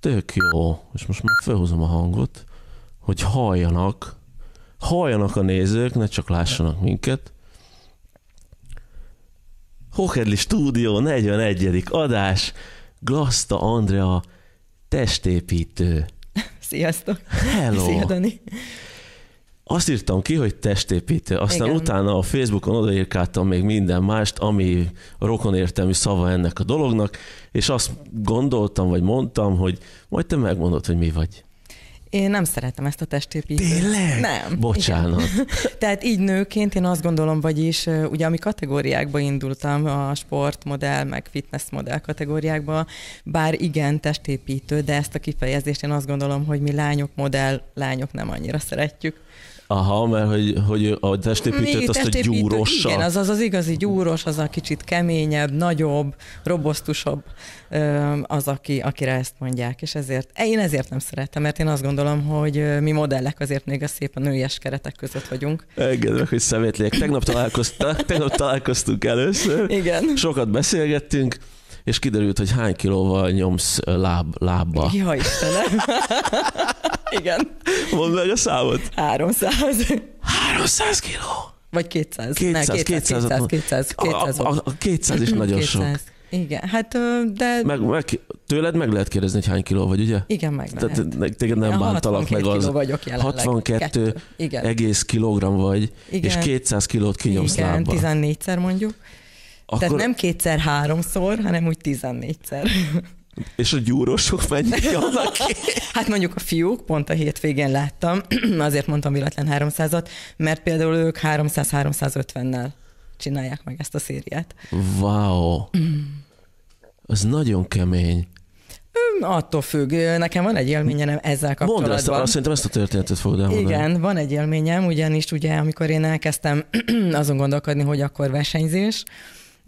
tök jó, és most már felhúzom a hangot, hogy halljanak, halljanak a nézők, ne csak lássanak minket. Hokedli Stúdió 41. adás, Glasta Andrea testépítő. Sziasztok! Hello! Szia, Dani! azt írtam ki, hogy testépítő, aztán Igen. utána a Facebookon odaírkáltam még minden mást, ami rokon értelmű szava ennek a dolognak, és azt gondoltam, vagy mondtam, hogy majd te megmondod, hogy mi vagy. Én nem szeretem ezt a testépítőt. Tényleg? Nem. Bocsánat. Igen. Tehát így nőként én azt gondolom, vagyis ugye ami kategóriákba indultam, a sportmodell, meg fitnessmodell kategóriákba, bár igen, testépítő, de ezt a kifejezést én azt gondolom, hogy mi lányok modell, lányok nem annyira szeretjük. Aha, mert hogy, hogy a testépítőt azt a gyúrossal. Igen, az az, az igazi gyúros, az a kicsit keményebb, nagyobb, robosztusabb az, aki, akire ezt mondják. És ezért, e, én ezért nem szeretem, mert én azt gondolom, hogy mi modellek azért még a a nőies keretek között vagyunk. Igen, hogy szemétlék. Tegnap, találkoztak, tegnap találkoztunk először. Igen. Sokat beszélgettünk, és kiderült, hogy hány kilóval nyomsz láb, lábba. Ja, Istenem. Igen. Mondd meg a számot. 300. 300 kiló. Vagy 200. 200, 200, 200, 200, 200, 200, A, a, a 200 is mm-hmm, nagyon 200. sok. Igen, hát de... Meg, meg, tőled meg lehet kérdezni, hogy hány kiló vagy, ugye? Igen, meg lehet. Tehát téged nem Igen, bántalak meg az... vagyok jelenleg. 62 Igen. egész kilogram vagy, Igen. és 200 kilót kinyomsz Igen, lábba. 14-szer mondjuk. Akkor... Tehát nem kétszer-háromszor, hanem úgy tizennégyszer. És a gyúrosok mennyi adnak hát mondjuk a fiúk, pont a hétvégén láttam, azért mondtam véletlen 300-at, mert például ők 300-350-nel csinálják meg ezt a szériát. Wow! Mm. Az nagyon kemény. Attól függ. Nekem van egy élményem ezzel kapcsolatban. Mondd ezt, azt szerintem ezt a történetet fogod elmondani. Igen, van egy élményem, ugyanis ugye amikor én elkezdtem azon gondolkodni, hogy akkor versenyzés,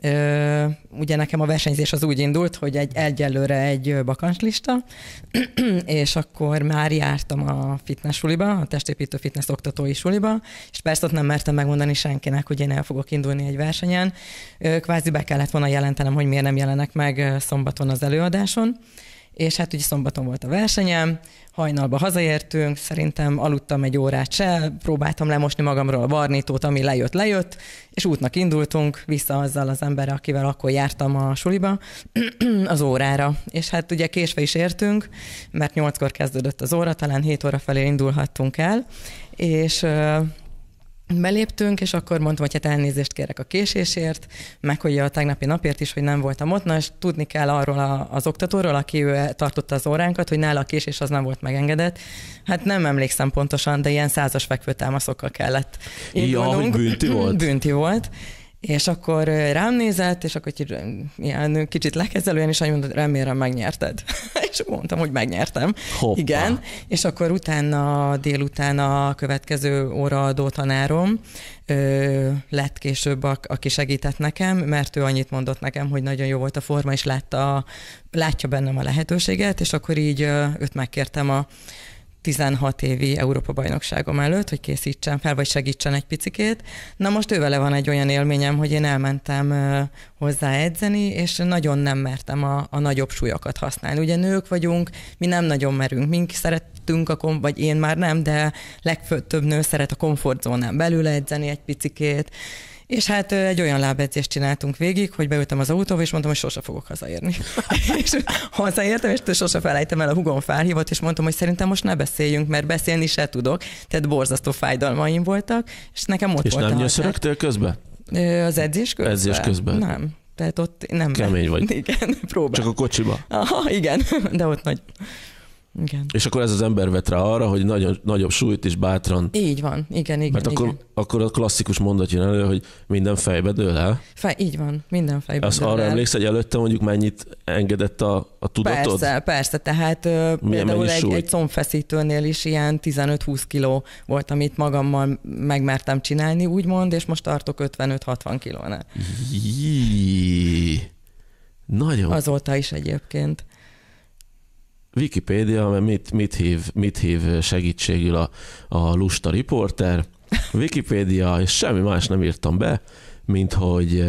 Ö, ugye nekem a versenyzés az úgy indult, hogy egy, egyelőre egy bakancslista, és akkor már jártam a fitness suliba, a testépítő fitness oktatói suliba, és persze ott nem mertem megmondani senkinek, hogy én el fogok indulni egy versenyen. Ö, kvázi be kellett volna jelentenem, hogy miért nem jelenek meg szombaton az előadáson és hát ugye szombaton volt a versenyem, hajnalba hazaértünk, szerintem aludtam egy órát se, próbáltam lemosni magamról a barnítót, ami lejött, lejött, és útnak indultunk vissza azzal az emberrel, akivel akkor jártam a suliba, az órára. És hát ugye késve is értünk, mert nyolckor kezdődött az óra, talán hét óra felé indulhattunk el, és Beléptünk, és akkor mondtam, hogy hát elnézést kérek a késésért, meg hogy a tegnapi napért is, hogy nem voltam ott, na, és tudni kell arról a, az oktatóról, aki ő tartotta az óránkat, hogy nála a késés az nem volt megengedett. Hát nem emlékszem pontosan, de ilyen százas fekvőtámaszokkal kellett. Ja, hogy bünti volt? Bünti volt. És akkor rám nézett, és akkor ilyen kicsit lekezelően, is annyi mondta remélem megnyerted. és mondtam, hogy megnyertem. Hoppa. Igen. És akkor utána, délután a következő óraadó tanárom ö, lett később, a, aki segített nekem, mert ő annyit mondott nekem, hogy nagyon jó volt a forma, és látta, látja bennem a lehetőséget, és akkor így ö, őt megkértem a 16 évi Európa-bajnokságom előtt, hogy készítsen fel, vagy segítsen egy picikét. Na most ővele van egy olyan élményem, hogy én elmentem hozzá edzeni, és nagyon nem mertem a, a nagyobb súlyokat használni. Ugye nők vagyunk, mi nem nagyon merünk, mink szerettünk, a kom- vagy én már nem, de több nő szeret a komfortzónán belül edzeni egy picikét, és hát egy olyan lábedzést csináltunk végig, hogy beültem az autóba, és mondtam, hogy sose fogok hazaérni. és hazaértem, és sose felejtem el a hugon felhívott, és mondtam, hogy szerintem most ne beszéljünk, mert beszélni se tudok. Tehát borzasztó fájdalmaim voltak, és nekem ott és volt nem nyöszörögtél közben? Az edzés közben? Edzés közben. Nem. Tehát ott nem. Kemény vagy. Igen, próbál. Csak a kocsiba. Aha, igen, de ott nagy. Igen. És akkor ez az ember vet rá arra, hogy nagyon, nagyobb súlyt is bátran. Így van, igen, igen. Mert akkor, igen. akkor a klasszikus mondat jön elő, hogy minden fejbe dől el. Fe, így van, minden fejbe Azt dől arra el. emlékszel, hogy előtte mondjuk mennyit engedett a, a tudatod? Persze, persze, tehát Milyen, például egy, súlyt? egy combfeszítőnél is ilyen 15-20 kiló volt, amit magammal megmertem csinálni, úgymond, és most tartok 55-60 kilónál. Nagyon. Azóta is egyébként. Wikipédia, mert mit, mit, hív, mit hív segítségül a, a lusta riporter, Wikipédia, és semmi más nem írtam be, mint hogy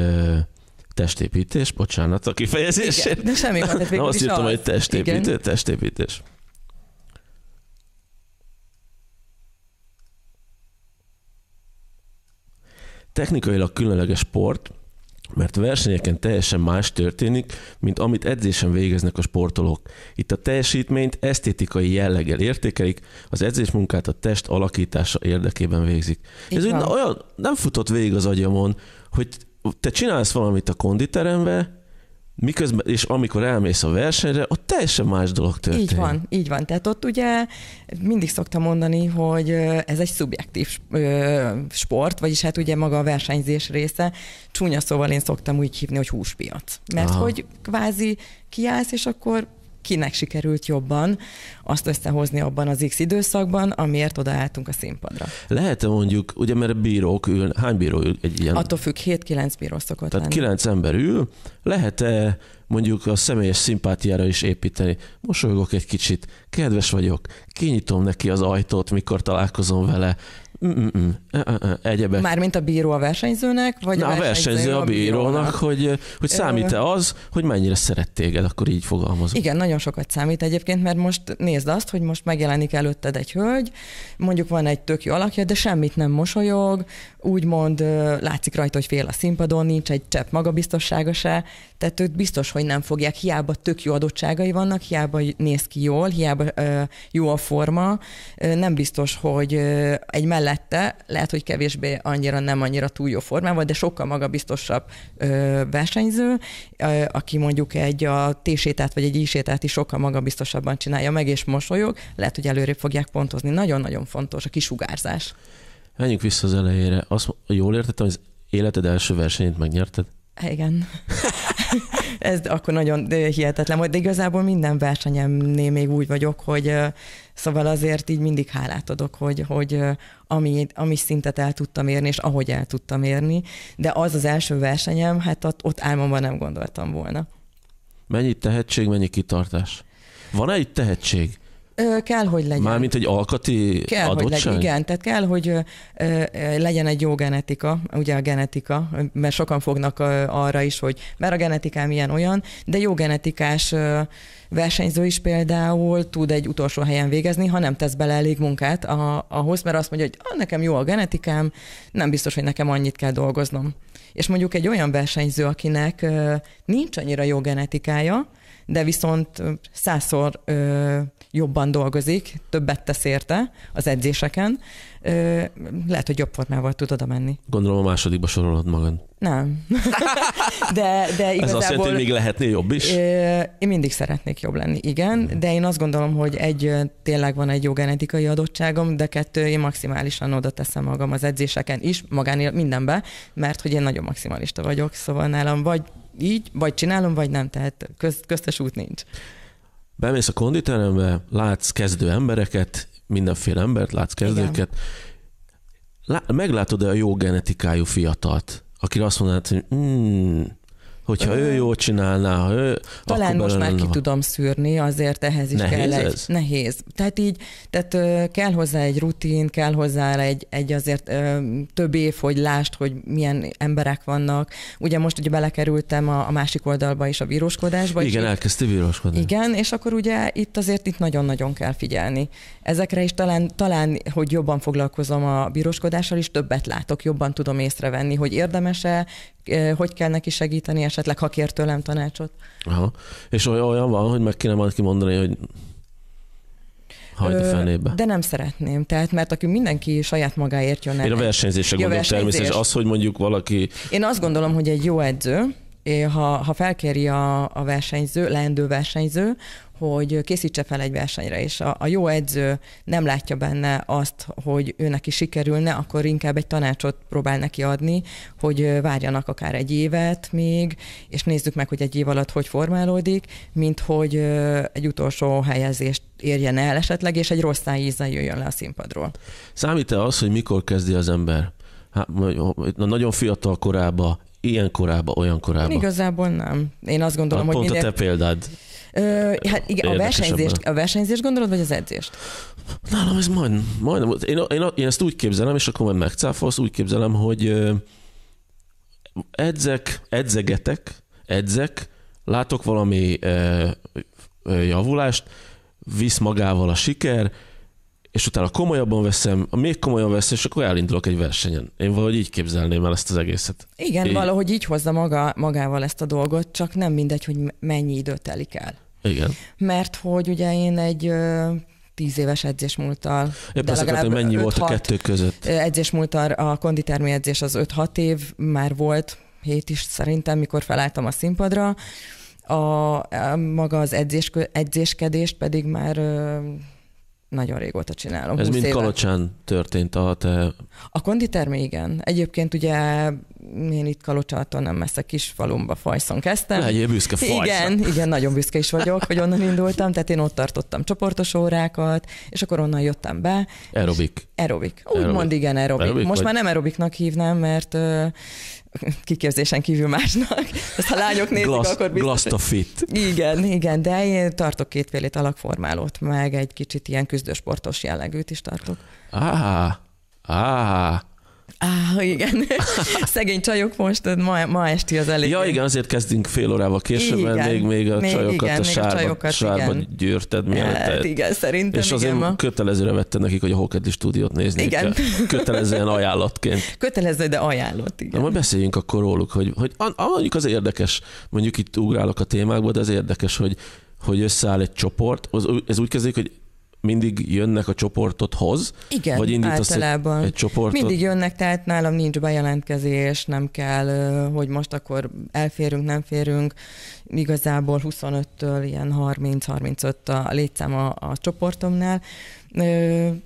testépítés, bocsánat a kifejezésért. Igen, de semmi gond, hát végül Azt írtam, az. hogy testépítő, Igen. testépítés. Technikailag különleges sport, mert a versenyeken teljesen más történik, mint amit edzésen végeznek a sportolók. Itt a teljesítményt esztétikai jelleggel értékelik, az edzésmunkát a test alakítása érdekében végzik. Itt Ez úgy olyan nem futott végig az agyamon, hogy te csinálsz valamit a konditerembe, Miközben, és amikor elmész a versenyre, ott teljesen más dolog történik. Így van, így van. Tehát ott ugye mindig szoktam mondani, hogy ez egy szubjektív sport, vagyis hát ugye maga a versenyzés része. Csúnya szóval én szoktam úgy hívni, hogy húspiac. Mert Aha. hogy kvázi kiállsz, és akkor kinek sikerült jobban azt összehozni abban az X időszakban, amiért odaálltunk a színpadra. Lehet-e mondjuk, ugye mert bírók ül, hány bíró ül egy ilyen? Attól függ, 7-9 bíró szokott Tehát lenni. 9 ember ül, lehet-e mondjuk a személyes szimpátiára is építeni. Mosolygok egy kicsit, kedves vagyok, kinyitom neki az ajtót, mikor találkozom vele, egyebek. Mármint a bíró a versenyzőnek? Vagy Na, a versenyző a bírónak, hogy, hogy számít-e az, hogy mennyire szeret téged, akkor így fogalmazom. Igen, nagyon sokat számít egyébként, mert most nézd azt, hogy most megjelenik előtted egy hölgy, mondjuk van egy tök jó alakja, de semmit nem mosolyog, úgymond látszik rajta, hogy fél a színpadon, nincs egy csepp magabiztossága se, tehát őt biztos, hogy nem fogják, hiába tök jó adottságai vannak, hiába néz ki jól, hiába jó a forma, nem biztos, hogy egy mellett mellette lehet, hogy kevésbé annyira nem annyira túl jó formában, de sokkal magabiztosabb ö, versenyző, ö, aki mondjuk egy a T-sétát vagy egy I-sétát is sokkal magabiztosabban csinálja meg, és mosolyog, lehet, hogy előrébb fogják pontozni. Nagyon-nagyon fontos a kisugárzás. Menjünk vissza az elejére. Azt jól értettem, hogy az életed első versenyét megnyerted? Igen. ez akkor nagyon hihetetlen volt, de igazából minden versenyemnél még úgy vagyok, hogy szóval azért így mindig hálát adok, hogy, hogy ami, ami szintet el tudtam érni, és ahogy el tudtam érni, de az az első versenyem, hát ott, ott álmomban nem gondoltam volna. Mennyi tehetség, mennyi kitartás? Van-e itt tehetség? Ö, kell, hogy legyen. Mármint egy alkati kell, adottság? Hogy legyen, igen, tehát kell, hogy ö, ö, legyen egy jó genetika, ugye a genetika, mert sokan fognak ö, arra is, hogy mert a genetikám ilyen olyan, de jó genetikás ö, versenyző is például tud egy utolsó helyen végezni, ha nem tesz bele elég munkát a, ahhoz, mert azt mondja, hogy ah, nekem jó a genetikám, nem biztos, hogy nekem annyit kell dolgoznom. És mondjuk egy olyan versenyző, akinek ö, nincs annyira jó genetikája, de viszont százszor ö, jobban dolgozik, többet tesz érte az edzéseken, ö, lehet, hogy jobb formával tud oda menni. Gondolom a másodikba sorolod magad. Nem. de, de igazából... Ez azt jelenti, hogy még lehetné jobb is? Én mindig szeretnék jobb lenni, igen, mhm. de én azt gondolom, hogy egy, tényleg van egy jó genetikai adottságom, de kettő, én maximálisan oda teszem magam az edzéseken is, magánél mindenbe, mert hogy én nagyon maximalista vagyok, szóval nálam vagy így, vagy csinálom, vagy nem, tehát közt köztes út nincs. Bemész a konditerembe, látsz kezdő embereket, mindenféle embert, látsz kezdőket, Lá- meglátod-e a jó genetikájú fiatalt, akire azt mondanád, hogy mm, hogyha ő jól csinálná, ha ő, Talán most már ki tudom szűrni, azért ehhez is nehéz kell egy... Ez? Nehéz. Tehát így, tehát kell hozzá egy rutin, kell hozzá egy, egy azért több év, hogy lásd, hogy milyen emberek vannak. Ugye most ugye belekerültem a, a másik oldalba is a víruskodásba. Igen, elkezdti víruskodni. Igen, és akkor ugye itt azért itt nagyon-nagyon kell figyelni. Ezekre is talán, talán, hogy jobban foglalkozom a bíróskodással, is többet látok, jobban tudom észrevenni, hogy érdemese hogy kell neki segíteni, esetleg ha kér tőlem tanácsot. Aha. És olyan van, hogy meg kéne valaki mondani, hogy hagyd a fenébe. De nem szeretném, tehát mert aki mindenki saját magáért jön el. Én a versenyzésre ja, versenyzés. természetesen. Az, hogy mondjuk valaki... Én azt gondolom, hogy egy jó edző, eh, ha, ha felkéri a, a versenyző, leendő versenyző, hogy készítse fel egy versenyre, és a, a jó edző nem látja benne azt, hogy ő neki sikerülne, akkor inkább egy tanácsot próbál neki adni, hogy várjanak akár egy évet még, és nézzük meg, hogy egy év alatt hogy formálódik, mint hogy egy utolsó helyezést érjen el esetleg, és egy rossz ízzel jöjjön le a színpadról. Számít-e az, hogy mikor kezdi az ember? Hát, nagyon fiatal korába, ilyen korába, olyan korába? Igazából nem. Én azt gondolom, hát, hogy pont minél... a te példád. Ö, hát igen, a versenyzést, a versenyzést gondolod, vagy az edzést? Nálam ez majd, majdnem. Én, én, én ezt úgy képzelem, és akkor majd megcáfolsz, úgy képzelem, hogy edzek, edzegetek, edzek, látok valami javulást, visz magával a siker, és utána komolyabban veszem, még komolyan veszem, és akkor elindulok egy versenyen. Én valahogy így képzelném el ezt az egészet. Igen, így. valahogy így hozza maga, magával ezt a dolgot, csak nem mindegy, hogy mennyi idő telik el. Igen. Mert hogy ugye én egy tíz éves múltal. Épp de legalább hogy mennyi volt a kettő között? Edzés múltal a konditermi edzés az 5-6 év már volt, hét is szerintem, mikor felálltam a színpadra. A, a maga az edzés, edzéskedést pedig már nagyon régóta csinálom. Ez mind Kalocsán történt a te... A konditermé igen. Egyébként ugye én itt Kalocsától nem messze kis falumba fajszon kezdtem. Egy büszke fajszon. Igen, igen, nagyon büszke is vagyok, hogy onnan indultam, tehát én ott tartottam csoportos órákat, és akkor onnan jöttem be. Aerobik. Aerobik. Úgymond igen, aerobik. Most vagy... már nem aerobiknak hívnám, mert kiképzésen kívül másnak. Ezt ha lányok nézik, Glass, akkor biztos. fit. Igen, igen, de én tartok kétfélét alakformálót, meg egy kicsit ilyen küzdősportos jellegűt is tartok. Ah, ah, Á, igen. Szegény csajok most, ma, ma esti az elég. Ja, igen, azért kezdünk fél órával később, mert még, még a még, csajokat igen, a sárba, a csajokat, sárba igen. gyűrted mielőtt. Hát, igen, szerintem. És azért igen, ma. kötelezőre vette nekik, hogy a Hokedli stúdiót nézni. Igen. Kell. Kötelezően ajánlatként. Kötelező, de ajánlott, igen. Na, majd beszéljünk akkor róluk, hogy, hogy a, a, mondjuk az érdekes, mondjuk itt ugrálok a témákba, de az érdekes, hogy hogy összeáll egy csoport, az, ez úgy kezdődik, hogy mindig jönnek a csoportot hoz? Igen, vagy általában. Egy, egy csoportot? Mindig jönnek, tehát nálam nincs bejelentkezés, nem kell, hogy most akkor elférünk, nem férünk. Igazából 25-től ilyen 30-35 a létszám a, a csoportomnál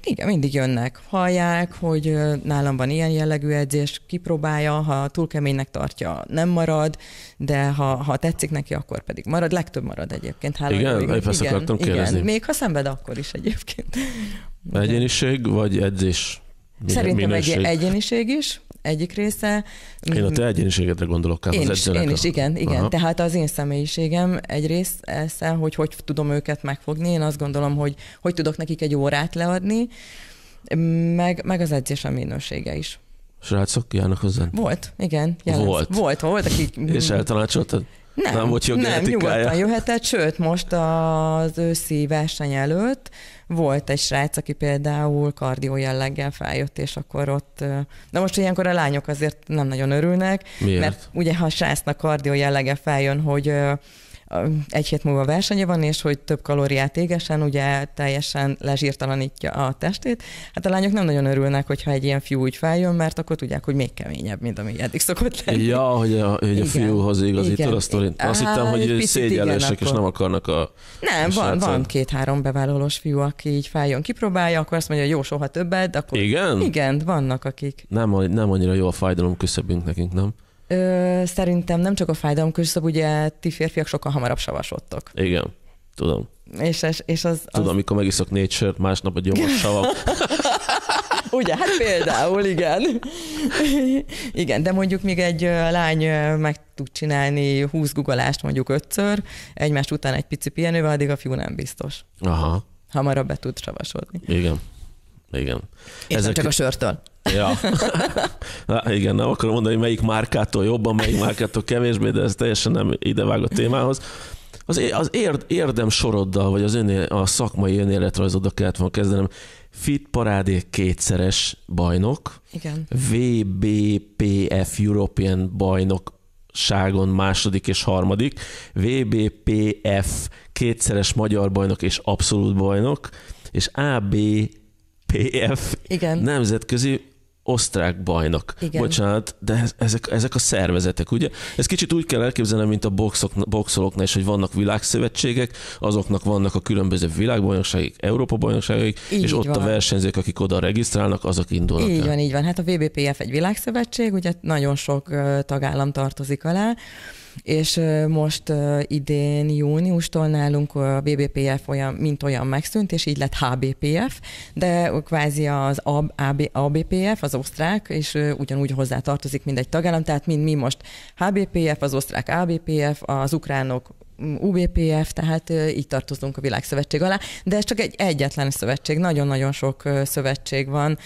igen, mindig jönnek. Hallják, hogy nálam van ilyen jellegű edzés, kipróbálja, ha túl keménynek tartja, nem marad, de ha, ha tetszik neki, akkor pedig marad. Legtöbb marad egyébként. Hála igen, igen, ezt akartam igen, kérdezni. Igen. Még ha szenved, akkor is egyébként. Egyéniség vagy edzés? Szerintem minőség. egy egyeniség is, egyik része. Én a te egyeniségedre gondolok, én, az is, én is, igen, igen. Aha. Tehát az én személyiségem rész esze, hogy hogy tudom őket megfogni, én azt gondolom, hogy hogy tudok nekik egy órát leadni, meg, meg az a minősége is. Srácok járnak hozzá? Volt, igen. Jelent. Volt. Volt, volt, akik... És eltanácsoltad? Nem, nem, volt nem nyugodtan jöhetett, sőt, most az őszi verseny előtt volt egy srác, aki például kardió jelleggel feljött, és akkor ott... Na most ilyenkor a lányok azért nem nagyon örülnek, Miért? mert ugye ha a srácnak kardió jellege feljön, hogy egy hét múlva versenye van, és hogy több kalóriát égesen, ugye teljesen lezsírtalanítja a testét. Hát a lányok nem nagyon örülnek, hogyha egy ilyen fiú úgy feljön, mert akkor tudják, hogy még keményebb, mint ami eddig szokott lenni. Ja, hogy a, hogy a fiúhoz igazítod a sztorint. Azt Á, hittem, hogy szégyelősek, és nem akarnak a... Nem, van, van két-három bevállalós fiú, aki így feljön, kipróbálja, akkor azt mondja, hogy jó, soha többet, akkor... Igen? Igen, vannak akik. Nem, nem annyira jó a fájdalom küszöbünk nekünk, nem? Ö, szerintem nem csak a fájdalom küszöb, ugye ti férfiak sokkal hamarabb savasodtok. Igen, tudom. És, és, és az, az... Tudom, amikor megiszok négy sört, másnap a gyomor savam. Ugye, hát például, igen. igen, de mondjuk még egy lány meg tud csinálni 20 gugolást mondjuk ötször, egymás után egy pici pihenővel, addig a fiú nem biztos. Aha. Hamarabb be tud savasodni. Igen. Igen. Ezek... nem csak a sörtől. Ja. Na, igen, nem akarom mondani, melyik márkától jobban, melyik márkától kevésbé, de ez teljesen nem idevág a témához. Az, az érd, érdem soroddal, vagy az öné, a szakmai önéletrajzoddal kellett volna kezdenem. Fit Parádé kétszeres bajnok. Igen. VBPF European bajnok ságon második és harmadik, VBPF kétszeres magyar bajnok és abszolút bajnok, és ABPF Igen. nemzetközi osztrák bajnok. Igen. Bocsánat, de ezek, ezek a szervezetek, ugye? Ez kicsit úgy kell elképzelni, mint a boxok, boxolóknál is, hogy vannak világszövetségek, azoknak vannak a különböző világbajnokságok, Európa-bajnokságok, és ott van. a versenyzők, akik oda regisztrálnak, azok indulnak Így el. van, így van. Hát a VBPF egy világszövetség, ugye nagyon sok tagállam tartozik alá, és most idén júniustól nálunk a BBPF olyan, mint olyan megszűnt, és így lett HBPF, de kvázi az ABPF, az osztrák, és ugyanúgy hozzá tartozik egy tagállam, tehát mind mi most HBPF, az osztrák ABPF, az ukránok UBPF, tehát így tartozunk a Világszövetség alá, de ez csak egy egyetlen szövetség, nagyon-nagyon sok szövetség van,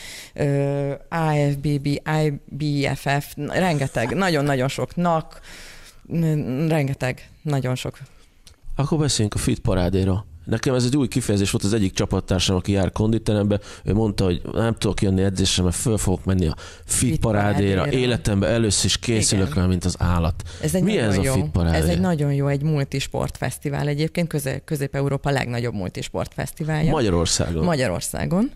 AFBB, IBFF, rengeteg, nagyon-nagyon sok rengeteg, nagyon sok. Akkor beszéljünk a fit parádéra. Nekem ez egy új kifejezés volt, az egyik csapattársam, aki jár konditerembe, ő mondta, hogy nem tudok jönni edzésre, mert föl fogok menni a fit, fit parádéra. parádéra. Életemben először is készülök rá, mint az állat. Ez egy Mi ez jó. a fit parádé? Ez egy nagyon jó, egy multisportfesztivál egyébként, Közép-Európa legnagyobb multisportfesztiválja. Magyarországon. Magyarországon.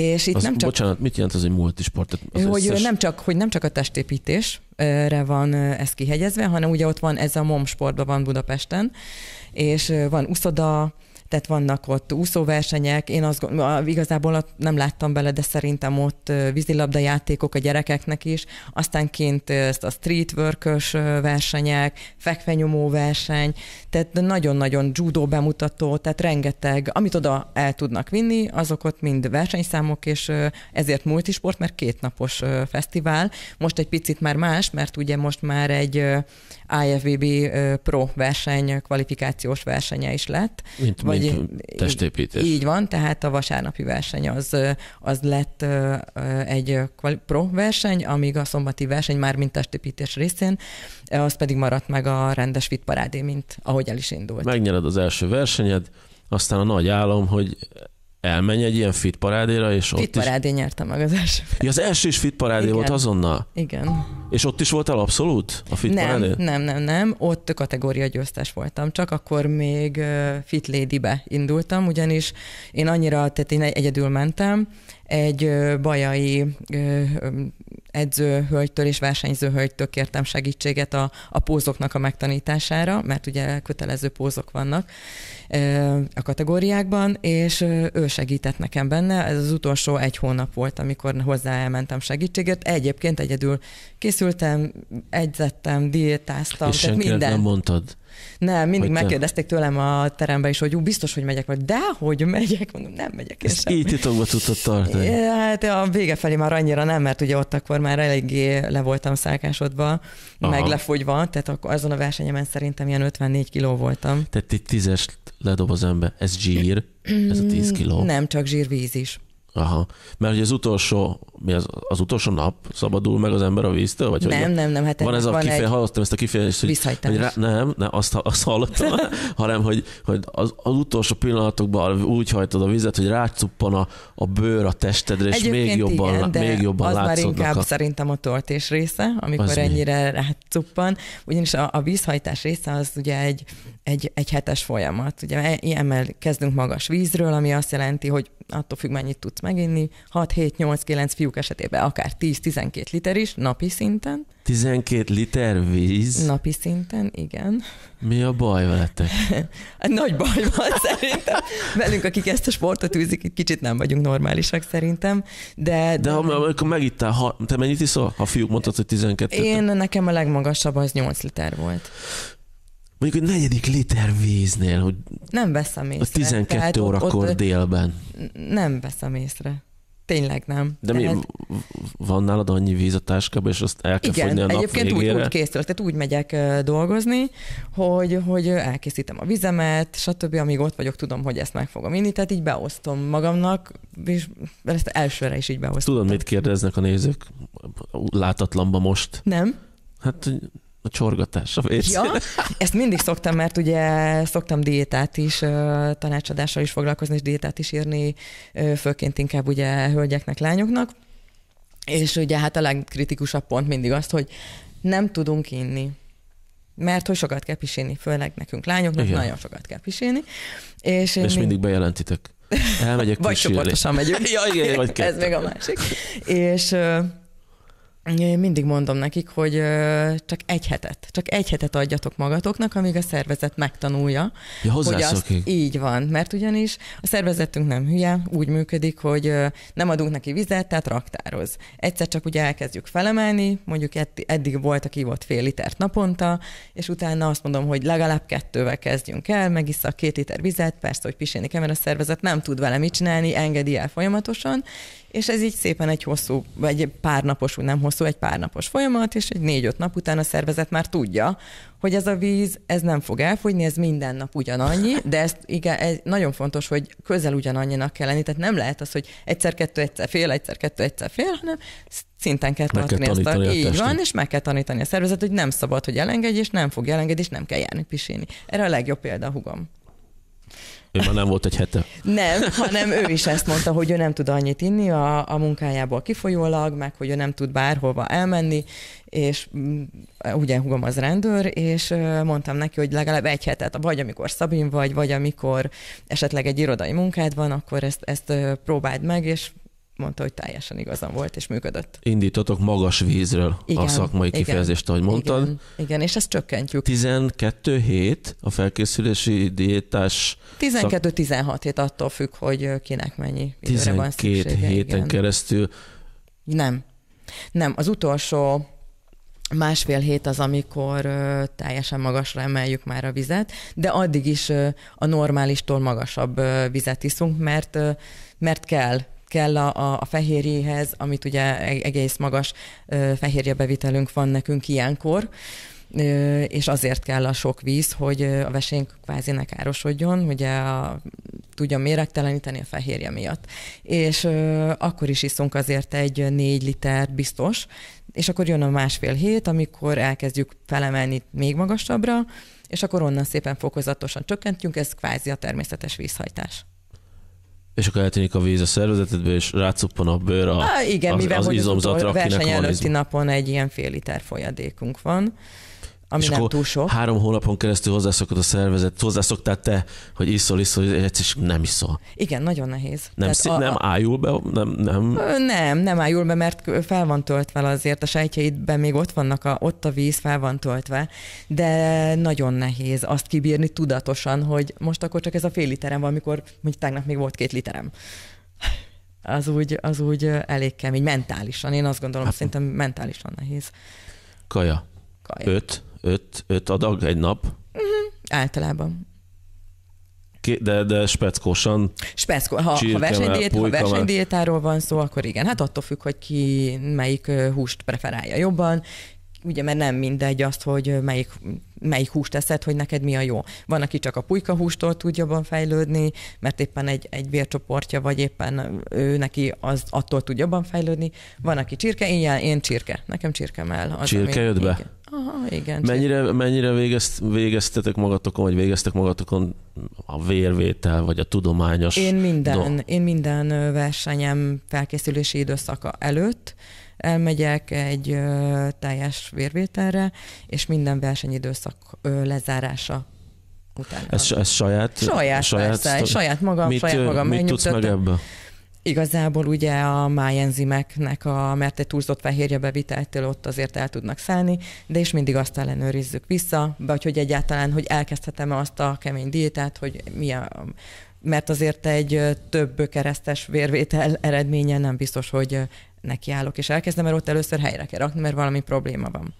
És itt az, nem csak... Bocsánat, mit jelent az, egy multisport? Tehát az hogy, összes... nem csak, hogy nem csak a testépítésre van ez kihegyezve, hanem ugye ott van ez a MOM sportban van Budapesten, és van uszoda, tehát vannak ott úszóversenyek, én azt igazából nem láttam bele, de szerintem ott vízilabda játékok a gyerekeknek is, aztán kint ezt a street workers versenyek, fekvenyomó verseny, tehát nagyon-nagyon judó bemutató, tehát rengeteg, amit oda el tudnak vinni, azok ott mind versenyszámok, és ezért multisport, mert kétnapos fesztivál. Most egy picit már más, mert ugye most már egy IFBB Pro verseny, kvalifikációs versenye is lett. Mint hogy testépítés. Így van, tehát a vasárnapi verseny az, az lett egy pro verseny, amíg a szombati verseny már mint testépítés részén, az pedig maradt meg a rendes fitparádé, mint ahogy el is indult. Megnyered az első versenyed, aztán a nagy álom, hogy elmenj egy ilyen fit parádéra, és fit ott parádé is... nyerte meg az első. Ja, az első is fit parádé Igen. volt azonnal? Igen. És ott is voltál abszolút a fit nem, parádé? Nem, nem, nem. Ott kategória győztes voltam, csak akkor még fit lady-be indultam, ugyanis én annyira, tehát én egyedül mentem, egy bajai edzőhölgytől és versenyzőhölgytől kértem segítséget a, a pózoknak a megtanítására, mert ugye kötelező pózok vannak a kategóriákban, és ő segített nekem benne. Ez az utolsó egy hónap volt, amikor hozzá elmentem segítséget. Egyébként egyedül készültem, edzettem, diétáztam, és tehát mindent. nem mondtad? Nem, mindig hogy megkérdezték te... tőlem a teremben is, hogy ú, biztos, hogy megyek, vagy de hogy megyek, mondom, nem megyek. Ezt így titokba tudtad tartani. Hát a vége felé már annyira nem, mert ugye ott akkor már eléggé le voltam szákásodva, Aha. meg lefogyva, tehát akkor azon a versenyemen szerintem ilyen 54 kiló voltam. Tehát itt tízes ledob az ember, ez zsír, ez a 10 kiló. Nem, csak zsírvíz is. Aha. Mert ugye az utolsó, mi az, az utolsó nap szabadul meg az ember a víztől? Vagy nem, hogy nem, nem. Hát van ez van a kifejezés, egy... hallottam ezt a kifejezést, hogy, hogy rá, nem, nem, azt, azt hallottam, hanem, hogy, hogy az, az utolsó pillanatokban úgy hajtod a vizet, hogy rácuppan a, a bőr a testedre, és Egyébként még jobban, igen, de még jobban az már inkább a... szerintem a töltés része, amikor az ennyire mi? rácuppan, ugyanis a, a vízhajtás része az ugye egy, egy, egy hetes folyamat. Ugye e- ilyennel kezdünk magas vízről, ami azt jelenti, hogy attól függ, mennyit tudsz meginni, 6-7-8-9 fiúk esetében akár 10-12 liter is napi szinten. 12 liter víz? Napi szinten, igen. Mi a baj veletek? Nagy baj van szerintem. Velünk, akik ezt a sportot űzik, kicsit nem vagyunk normálisak szerintem. De, de, de ha, amikor megittál, ha, te mennyit iszol? Ha fiúk mondtad, hogy 12 Én, nekem a legmagasabb az 8 liter volt mondjuk egy negyedik liter víznél, hogy nem veszem észre. A 12 Tehát órakor ott, ott, délben. Nem veszem észre. Tényleg nem. De Tehát... mi, van nálad annyi víz a táskában, és azt el kell Igen, a nap egyébként végére? úgy, úgy készül. tehát úgy megyek dolgozni, hogy, hogy elkészítem a vizemet, stb. Amíg ott vagyok, tudom, hogy ezt meg fogom inni, tehát így beosztom magamnak, és ezt elsőre is így beosztom. Tudod, mit kérdeznek a nézők? Látatlanban most. Nem. Hát, a csorgatás a Ja, ezt mindig szoktam, mert ugye szoktam diétát is, tanácsadással is foglalkozni, és diétát is írni, főként inkább ugye hölgyeknek, lányoknak. És ugye hát a legkritikusabb pont mindig az, hogy nem tudunk inni. Mert hogy sokat kell pisilni, főleg nekünk lányoknak Igen. nagyon sokat kell pisilni. És, és mindig bejelentitek. Elmegyek Vagy csoportosan megyünk. ja, igen, vagy Ez még a másik. És én mindig mondom nekik, hogy csak egy hetet, csak egy hetet adjatok magatoknak, amíg a szervezet megtanulja. Ja, hogy azt Így van, mert ugyanis a szervezetünk nem hülye, úgy működik, hogy nem adunk neki vizet, tehát raktároz. Egyszer csak ugye elkezdjük felemelni, mondjuk eddig volt, aki volt fél litert naponta, és utána azt mondom, hogy legalább kettővel kezdjünk el, megissza a két liter vizet, persze, hogy pisilni kell, mert a szervezet nem tud vele mit csinálni, engedi el folyamatosan, és ez így szépen egy hosszú, vagy egy párnapos, úgy nem hosszú, egy párnapos folyamat, és egy négy-öt nap után a szervezet már tudja, hogy ez a víz, ez nem fog elfogyni, ez minden nap ugyanannyi, de ezt igen, ez nagyon fontos, hogy közel ugyanannyinak kell lenni, tehát nem lehet az, hogy egyszer-kettő, egyszer fél, egyszer-kettő, egyszer fél, hanem szinten kell meg tartani kell ezt a, a Így van, és meg kell tanítani a szervezet, hogy nem szabad, hogy elengedj, és nem fog elengedni, és nem kell járni pisíni. Erre a legjobb példa a hugom. Ő már nem volt egy hete. nem, hanem ő is ezt mondta, hogy ő nem tud annyit inni a, a munkájából kifolyólag, meg hogy ő nem tud bárhova elmenni, és mm, ugye húgom az rendőr, és mondtam neki, hogy legalább egy hetet, vagy amikor Szabin vagy, vagy amikor esetleg egy irodai munkád van, akkor ezt, ezt próbáld meg, és mondta, hogy teljesen igazam volt, és működött. Indítotok magas vízről igen, a szakmai igen, kifejezést, ahogy mondtad. Igen, igen, és ezt csökkentjük. 12 hét a felkészülési diétás... 12-16 szak... hét attól függ, hogy kinek mennyi időre 12 van szüksége, héten igen. keresztül. Nem. Nem, az utolsó másfél hét az, amikor ö, teljesen magasra emeljük már a vizet, de addig is ö, a normálistól magasabb ö, vizet iszunk, mert, ö, mert kell kell a, a fehérjéhez, amit ugye e-, egész magas fehérjebevitelünk van nekünk ilyenkor, és azért kell a sok víz, hogy a vesénk kvázi ne károsodjon, ugye a, tudja méregteleníteni a fehérje miatt. És akkor is iszunk azért egy négy liter biztos, és akkor jön a másfél hét, amikor elkezdjük felemelni még magasabbra, és akkor onnan szépen fokozatosan csökkentjünk, ez kvázi a természetes vízhajtás. És akkor eltűnik a víz a szervezetedbe, és rácuppan a bőr a, Há, igen, az, mivel az hogy izomzatra, verseny előtti napon egy ilyen fél liter folyadékunk van, ami és nem akkor túl sok. Három hónapon keresztül hozzászokott a szervezet, hozzászoktál te, hogy iszol, iszol, és nem iszol. Igen, nagyon nehéz. Nem, szí- a, nem ájul be? Nem, nem. nem, nem ájul be, mert fel van töltve azért, a sejtjeidben még ott vannak, a, ott a víz fel van töltve, de nagyon nehéz azt kibírni tudatosan, hogy most akkor csak ez a fél literem van, amikor mondjuk tegnap még volt két literem az úgy, az úgy elég kemény, mentálisan. Én azt gondolom, hát, szerintem mentálisan nehéz. Kaja. Kaja. Öt öt, öt adag egy nap? Uh-huh. Általában. De, de speckosan? Speckó, ha, ha, versenydiét, ha versenydiétáról van szó, akkor igen. Hát attól függ, hogy ki melyik húst preferálja jobban. Ugye, mert nem mindegy azt, hogy melyik, melyik húst eszed, hogy neked mi a jó. Van, aki csak a hústól tud jobban fejlődni, mert éppen egy, egy vércsoportja, vagy éppen ő neki az attól tud jobban fejlődni. Van, aki csirke, én, én csirke. Nekem csirke mell. csirke jött be? Igen igen. Mennyire, mennyire végezt, végeztetek magatokon, vagy végeztek magatokon a vérvétel, vagy a tudományos? Én minden, do... én minden versenyem felkészülési időszaka előtt elmegyek egy ö, teljes vérvételre, és minden versenyidőszak ö, lezárása után. Ez, ez saját? Saját, saját, persze, saját magam, mit, saját magam. Mit tudsz meg ebből? Igazából ugye a májenzimeknek a, mert egy túlzott fehérje beviteltől ott azért el tudnak szállni, de és mindig azt ellenőrizzük vissza, vagy hogy egyáltalán, hogy elkezdhetem azt a kemény diétát, hogy mi a, mert azért egy több keresztes vérvétel eredménye nem biztos, hogy nekiállok és elkezdem, mert ott először helyre kell rakni, mert valami probléma van.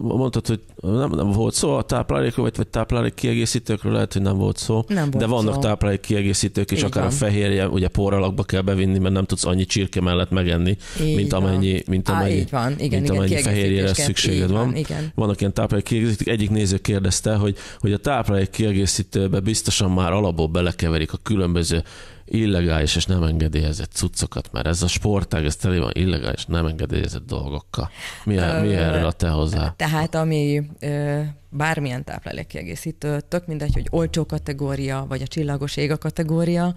Mondtad, hogy nem, nem volt szó a táplálékról, vagy, vagy táplálék kiegészítőkről, lehet, hogy nem volt szó. Nem volt de vannak szó. táplálék kiegészítők, és Így akár van. a fehérje, ugye porralakba kell bevinni, mert nem tudsz annyi csirke mellett megenni, így mint amennyi, mint amennyi, Á, van. Igen, mint igen, amennyi fehérjére szükséged van. van. Igen. Vannak ilyen táplálék kiegészítők. Egyik néző kérdezte, hogy, hogy a táplálék kiegészítőbe biztosan már alapból belekeverik a különböző illegális és nem engedélyezett cuccokat, mert ez a sportág, ez tele van illegális, nem engedélyezett dolgokkal. Mi, er-, Ö, mi erről a te hozzá? Tehát ami bármilyen táplálékkiegészítő, tök mindegy, hogy olcsó kategória, vagy a csillagos ég a kategória,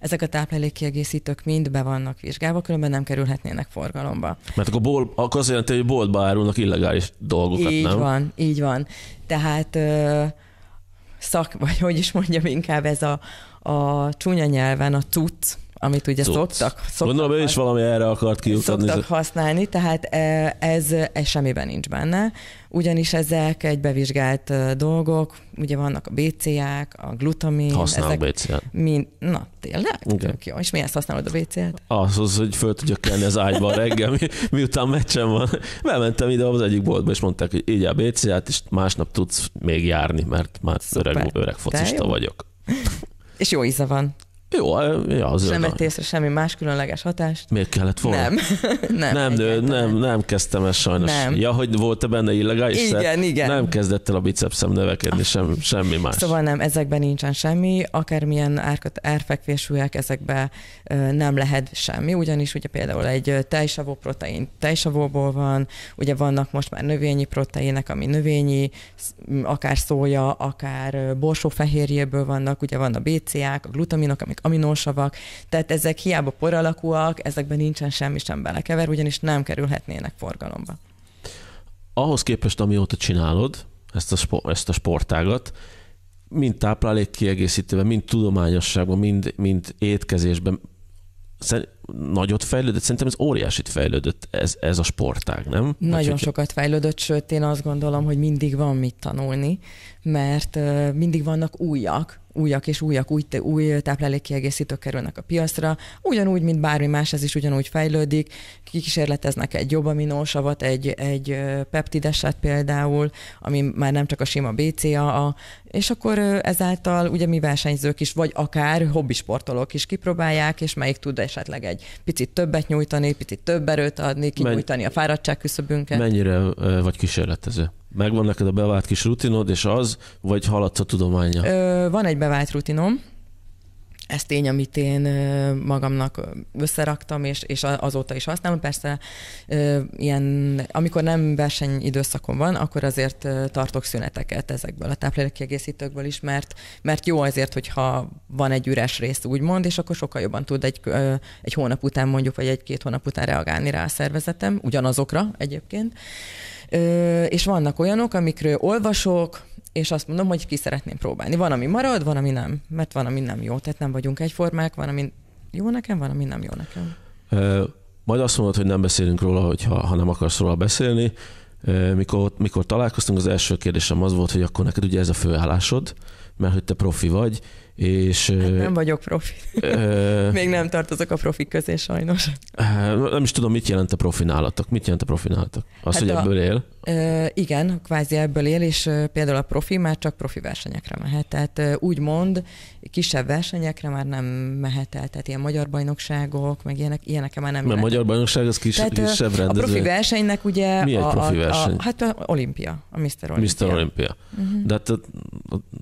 ezek a táplálékkiegészítők mind be vannak vizsgálva, különben nem kerülhetnének forgalomba. Mert akkor, bol, akkor azt jelenti, hogy boltba árulnak illegális dolgokat, így nem? Így van, így van. Tehát ö, szak, vagy hogy is mondjam, inkább ez a, a csúnya nyelven a cucc, amit ugye Cucc. szoktak, szoktak Gondolom, ő is valami erre akart kiutatni. Szoktak használni, tehát e, ez, ez semmiben nincs benne, ugyanis ezek egy bevizsgált e, dolgok, ugye vannak a BCA-k, a glutamin. Használok BCA-t. Mind, na tényleg? Okay. jó. És miért használod a BCA-t? Az, az, hogy föl tudjak kelni az ágyban reggel, mi, miután meccsen van. Bementem ide az egyik boltba, és mondták, hogy így a BCA-t, és másnap tudsz még járni, mert már Szuper. öreg, öreg focista vagyok. És jó íze van. Jó, ja, az Nem vett észre semmi más különleges hatást. Miért kellett volna? Nem. nem, nem, nő, nem, nem kezdtem el sajnos. Nem. Ja, hogy volt-e benne illegális Igen, szert? igen. Nem kezdett el a bicepszem növekedni, ah. sem, semmi más. Szóval nem, ezekben nincsen semmi, akármilyen árkat, árfekvésűek, ezekben, nem lehet semmi, ugyanis ugye például egy tejsavó protein tejsavóból van, ugye vannak most már növényi proteinek, ami növényi, akár szója, akár borsófehérjéből vannak, ugye van a BCA-k, a glutaminok, amik nincsenek aminósavak, tehát ezek hiába alakúak, ezekben nincsen semmi sem belekever, ugyanis nem kerülhetnének forgalomba. Ahhoz képest, amióta csinálod ezt a, spo- ezt a sportágat, mind táplálék kiegészítőben, mind tudományosságban, mind, mind étkezésben, nagyot fejlődött? Szerintem ez óriásit fejlődött ez, ez a sportág, nem? Nagyon hát, hogy... sokat fejlődött, sőt én azt gondolom, hogy mindig van mit tanulni, mert mindig vannak újak, újak és újak, új, új táplálékkiegészítők kerülnek a piacra, ugyanúgy, mint bármi más, ez is ugyanúgy fejlődik, kikísérleteznek egy jobb aminósavat, egy, egy peptideset például, ami már nem csak a sima BCA, a, és akkor ezáltal ugye mi versenyzők is, vagy akár hobbisportolók is kipróbálják, és melyik tud esetleg egy egy picit többet nyújtani, picit több erőt adni, kinyújtani a fáradtság küszöbünket. Mennyire vagy kísérletező? Megvan neked a bevált kis rutinod, és az, vagy haladsz a tudománya? Ö, van egy bevált rutinom, ez tény, amit én magamnak összeraktam, és, és azóta is használom. Persze ilyen, amikor nem versenyidőszakom van, akkor azért tartok szüneteket ezekből a táplálékkiegészítőkből is, mert, mert jó azért, hogyha van egy üres rész, úgymond, és akkor sokkal jobban tud egy, egy hónap után mondjuk, vagy egy-két hónap után reagálni rá a szervezetem, ugyanazokra egyébként. És vannak olyanok, amikről olvasok, és azt mondom, hogy ki szeretném próbálni. Van, ami marad, van, ami nem. Mert van, ami nem jó. Tehát nem vagyunk egyformák, van, ami jó nekem, van, ami nem jó nekem. E, majd azt mondod, hogy nem beszélünk róla, hogyha, ha nem akarsz róla beszélni. E, mikor, mikor találkoztunk, az első kérdésem az volt, hogy akkor neked ugye ez a főállásod, mert hogy te profi vagy, és... Hát nem vagyok profi. E, Még nem tartozok a profi közé sajnos. Nem is tudom, mit jelent a profi nálatok. Mit jelent a profi nálatok? Az, hát hogy a, ebből él? Ö, igen, kvázi ebből él, és például a profi már csak profi versenyekre mehet. Tehát úgymond kisebb versenyekre már nem mehet el, tehát ilyen magyar bajnokságok, meg ilyenek, ilyenekre már nem Mert magyar bajnokság az kis, tehát, kisebb rendezvény. A profi versenynek ugye... Mi egy a, profi verseny? A, a, hát a olimpia, a Mr. Olympia. Mr. Olympia. Uh-huh. Mhm. De hát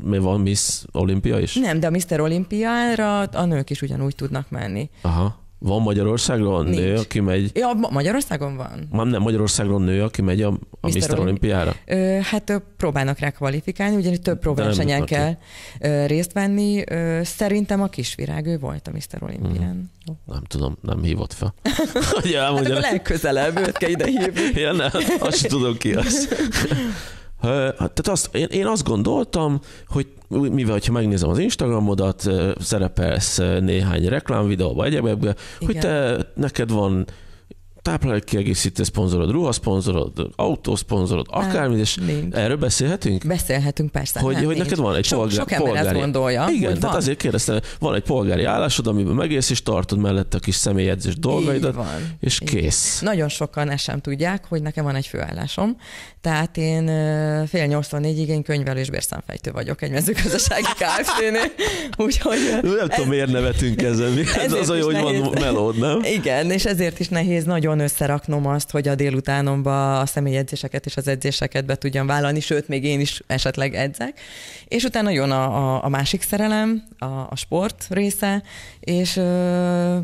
mi van Miss Olimpia is? Nem, de a Mr. Olimpiára a nők is ugyanúgy tudnak menni. Aha. Van Magyarországon Nincs. nő, aki megy... Ja, Magyarországon van. Nem, nem, Magyarországon nő, aki megy a, a Mr. Mr. Olimpiára. Ö, hát próbálnak rá kvalifikálni, ugyanis több próbálsanyán kell ö, részt venni. Ö, szerintem a kisvirág ő volt a Mr. Olimpián. Mm. Nem tudom, nem hívott fel. hát a legközelebb őt kell ide hívni. ja, nem, azt tudom ki az. Tehát azt, én, én azt gondoltam, hogy mivel, ha megnézem az Instagramodat, szerepelsz néhány reklámvideóba, egyebekbe, hogy te, neked van kiegészítő szponzorod, autó szponzorod, akármi, hát, és nincs. erről beszélhetünk? Beszélhetünk persze. Hogy, nem, hát hogy neked van egy so, polgár, sok ember polgári... ezt gondolja. Igen, tehát van. azért kérdeztem, van egy polgári állásod, amiben megész, és tartod mellette a kis személyedzés dolgaidat, van, és így. kész. Nagyon sokan ezt sem tudják, hogy nekem van egy főállásom. Tehát én fél 84-ig én könyvelő és bérszámfejtő vagyok egy mezőgazdasági kft Úgyhogy... Nem ez, tudom, miért nevetünk ezen. Ez az a jó, hogy van melód, nem? Igen, és ezért is nehéz nagyon nagyon összeraknom azt, hogy a délutánomba a személyedzéseket és az edzéseket be tudjam vállalni, sőt, még én is esetleg edzek. És utána jön a, a, a másik szerelem, a, a sport része, és ö,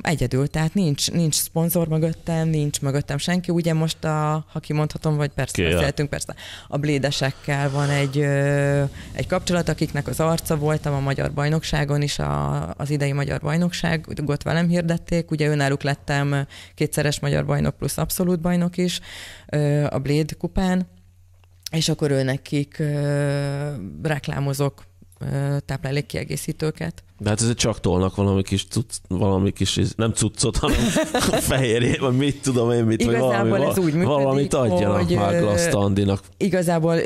egyedül, tehát nincs, nincs szponzor mögöttem, nincs mögöttem senki. Ugye most, a, ha kimondhatom, vagy persze Kéla. beszéltünk, persze, a blédesekkel van egy, ö, egy kapcsolat, akiknek az arca voltam a magyar bajnokságon is, a, az idei magyar bajnokság ott velem hirdették, ugye önáluk lettem kétszeres magyar bajnok plusz abszolút bajnok is ö, a Bléd kupán, és akkor ő nekik ö, reklámozok táplálékkiegészítőket. De hát ezért csak tolnak valami kis, cucc, valami kis nem cuccot, hanem fehérjé, vagy mit tudom én mit, igazából vagy valami, ez úgy működik, valamit adjanak hogy, már Glasztandinak. Igazából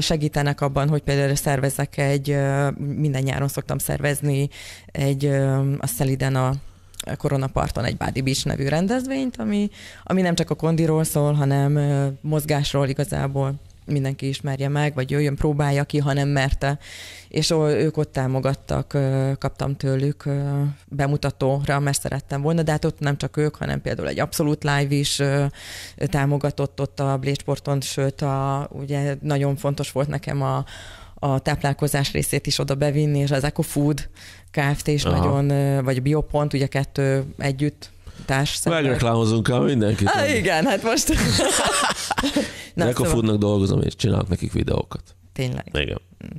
segítenek abban, hogy például szervezek egy, minden nyáron szoktam szervezni egy, a Szeliden a koronaparton egy Body Beach nevű rendezvényt, ami, ami nem csak a kondiról szól, hanem mozgásról igazából mindenki ismerje meg, vagy jöjjön, próbálja ki, ha nem merte. És ők ott támogattak, kaptam tőlük bemutatóra, mert szerettem volna, de hát ott nem csak ők, hanem például egy abszolút Live is támogatott ott a Blécsporton, sőt, a, ugye nagyon fontos volt nekem a, a táplálkozás részét is oda bevinni, és az EcoFood Kft. is Aha. nagyon, vagy Biopont, ugye kettő együtt társ. Megreklámozunk el mindenkit. Ah, igen, hát most Na, Nekofúrnak szóval... dolgozom, és csinálok nekik videókat. Tényleg. Igen. Mm.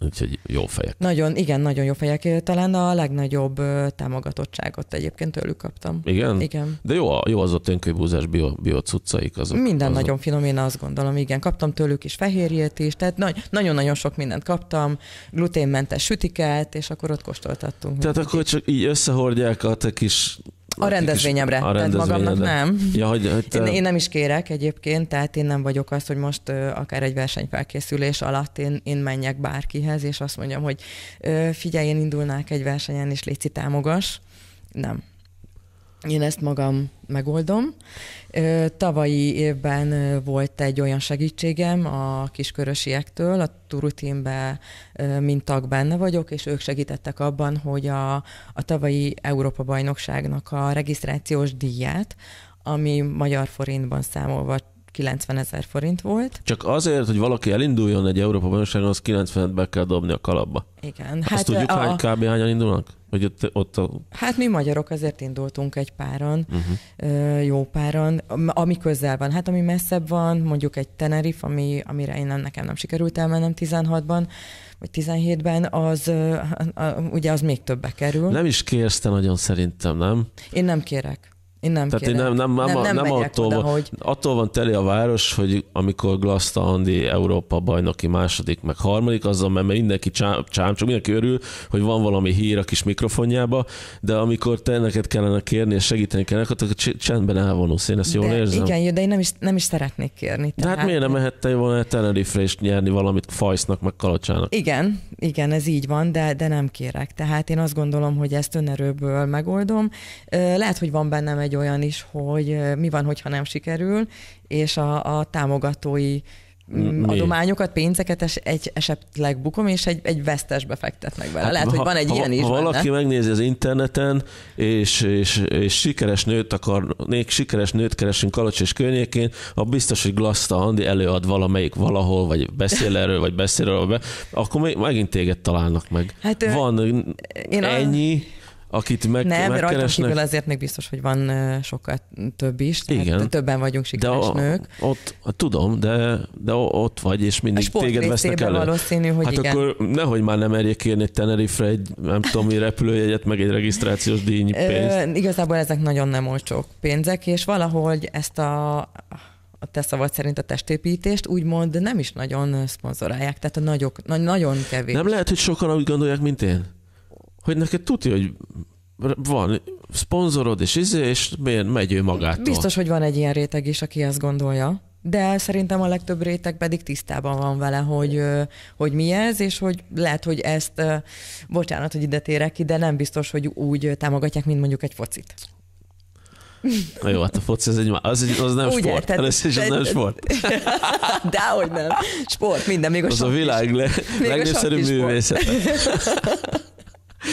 Úgyhogy jó fejek. Nagyon, igen, nagyon jó fejek. Talán a legnagyobb támogatottságot egyébként tőlük kaptam. Igen? Igen. De jó, jó az ott önkőbúzás bio, bio cuccaik. azok. Minden azok. nagyon finom, én azt gondolom, igen. Kaptam tőlük is fehérjét is, tehát nagyon-nagyon sok mindent kaptam, gluténmentes sütiket, és akkor ott kóstoltattunk. Tehát akkor így. csak így összehordják a te kis a rendezvényemre, a tehát magamnak nem. Ja, hogy, hogy te... én, én nem is kérek egyébként, tehát én nem vagyok az, hogy most akár egy versenyfelkészülés alatt én, én menjek bárkihez, és azt mondjam, hogy figyelj, én indulnák egy versenyen, és légy támogas. Nem. Én ezt magam megoldom. Tavalyi évben volt egy olyan segítségem a kiskörösiektől, a Turutinbe mint tag benne vagyok, és ők segítettek abban, hogy a, a tavalyi Európa-bajnokságnak a regisztrációs díját, ami magyar forintban számolva 90 ezer forint volt. Csak azért, hogy valaki elinduljon egy Európa-bajnokságon, az 90-et be kell dobni a kalapba. Igen. Azt hát tudjuk, a... hány kb. hányan indulnak? Hogy ott, ott a... Hát mi magyarok azért indultunk egy páron, uh-huh. jó páron. ami közel van. Hát ami messzebb van, mondjuk egy Tenerif, ami, amire én nem, nekem nem sikerült elmennem 16-ban, vagy 17-ben, az a, a, ugye az még többe kerül. Nem is kérsz te nagyon szerintem, nem? Én nem kérek. Én nem Tehát kérek. én nem, nem, nem, nem, nem attól, oda, van, hogy... attól van teli a város, hogy amikor Glaszta Andi Európa bajnoki második, meg harmadik, azzal, mert mindenki csám, csak mindenki örül, hogy van valami hír a kis mikrofonjába, de amikor te neked kellene kérni és segíteni kellene, akkor csendben elvonulsz. Én ezt de, jól érzem. Igen, de én nem is, nem is szeretnék kérni. Tehát... De hát miért nem mehette volna Tenerife és nyerni valamit Fajsznak, meg Kalocsának? Igen, igen, ez így van, de, de nem kérek. Tehát én azt gondolom, hogy ezt önerőből megoldom. Lehet, hogy van bennem egy egy olyan is, hogy mi van, hogyha nem sikerül, és a, a támogatói mm, mi? adományokat, pénzeket es, egy esetleg bukom, és egy, egy vesztesbe fektetnek vele. Hát, Lehet, ha, hogy van egy ha, ilyen is. Ha valaki benne. megnézi az interneten, és, és, és sikeres nőt akar, még sikeres nőt keresünk Kalocs és környékén, a biztos, hogy Glaszta Andi előad valamelyik valahol, vagy beszél erről, vagy beszél erről, akkor még, megint téged találnak meg. Hát, van én ennyi. A akit meg, nem, megkeresnek. Nem, kívül azért még biztos, hogy van sokkal több is. Igen. Többen vagyunk sikeres de nők. Ott, tudom, de, de ott vagy, és mindig a téged vesznek elő. valószínű, hogy hát igen. akkor nehogy már nem merjék kérni egy Tenerife egy nem tudom mi repülőjegyet, meg egy regisztrációs díjnyi pénzt. Ö, igazából ezek nagyon nem olcsók pénzek, és valahogy ezt a a te szavad szerint a testépítést úgymond nem is nagyon szponzorálják, tehát a nagyok, na- nagyon kevés. Nem lehet, hogy sokan úgy gondolják, mint én? hogy neked tudja, hogy van szponzorod, és izé, és miért megy ő magától. Biztos, hogy van egy ilyen réteg is, aki ezt gondolja. De szerintem a legtöbb réteg pedig tisztában van vele, hogy, hogy mi ez, és hogy lehet, hogy ezt, bocsánat, hogy ide térek ki, de nem biztos, hogy úgy támogatják, mint mondjuk egy focit. Na jó, hát a foci az, egy, az, egy, az nem Ugye, sport. Tehát, Először is az nem sport. Dehogy nem. Sport, minden, még a Az a világ le, legnépszerűbb művészet.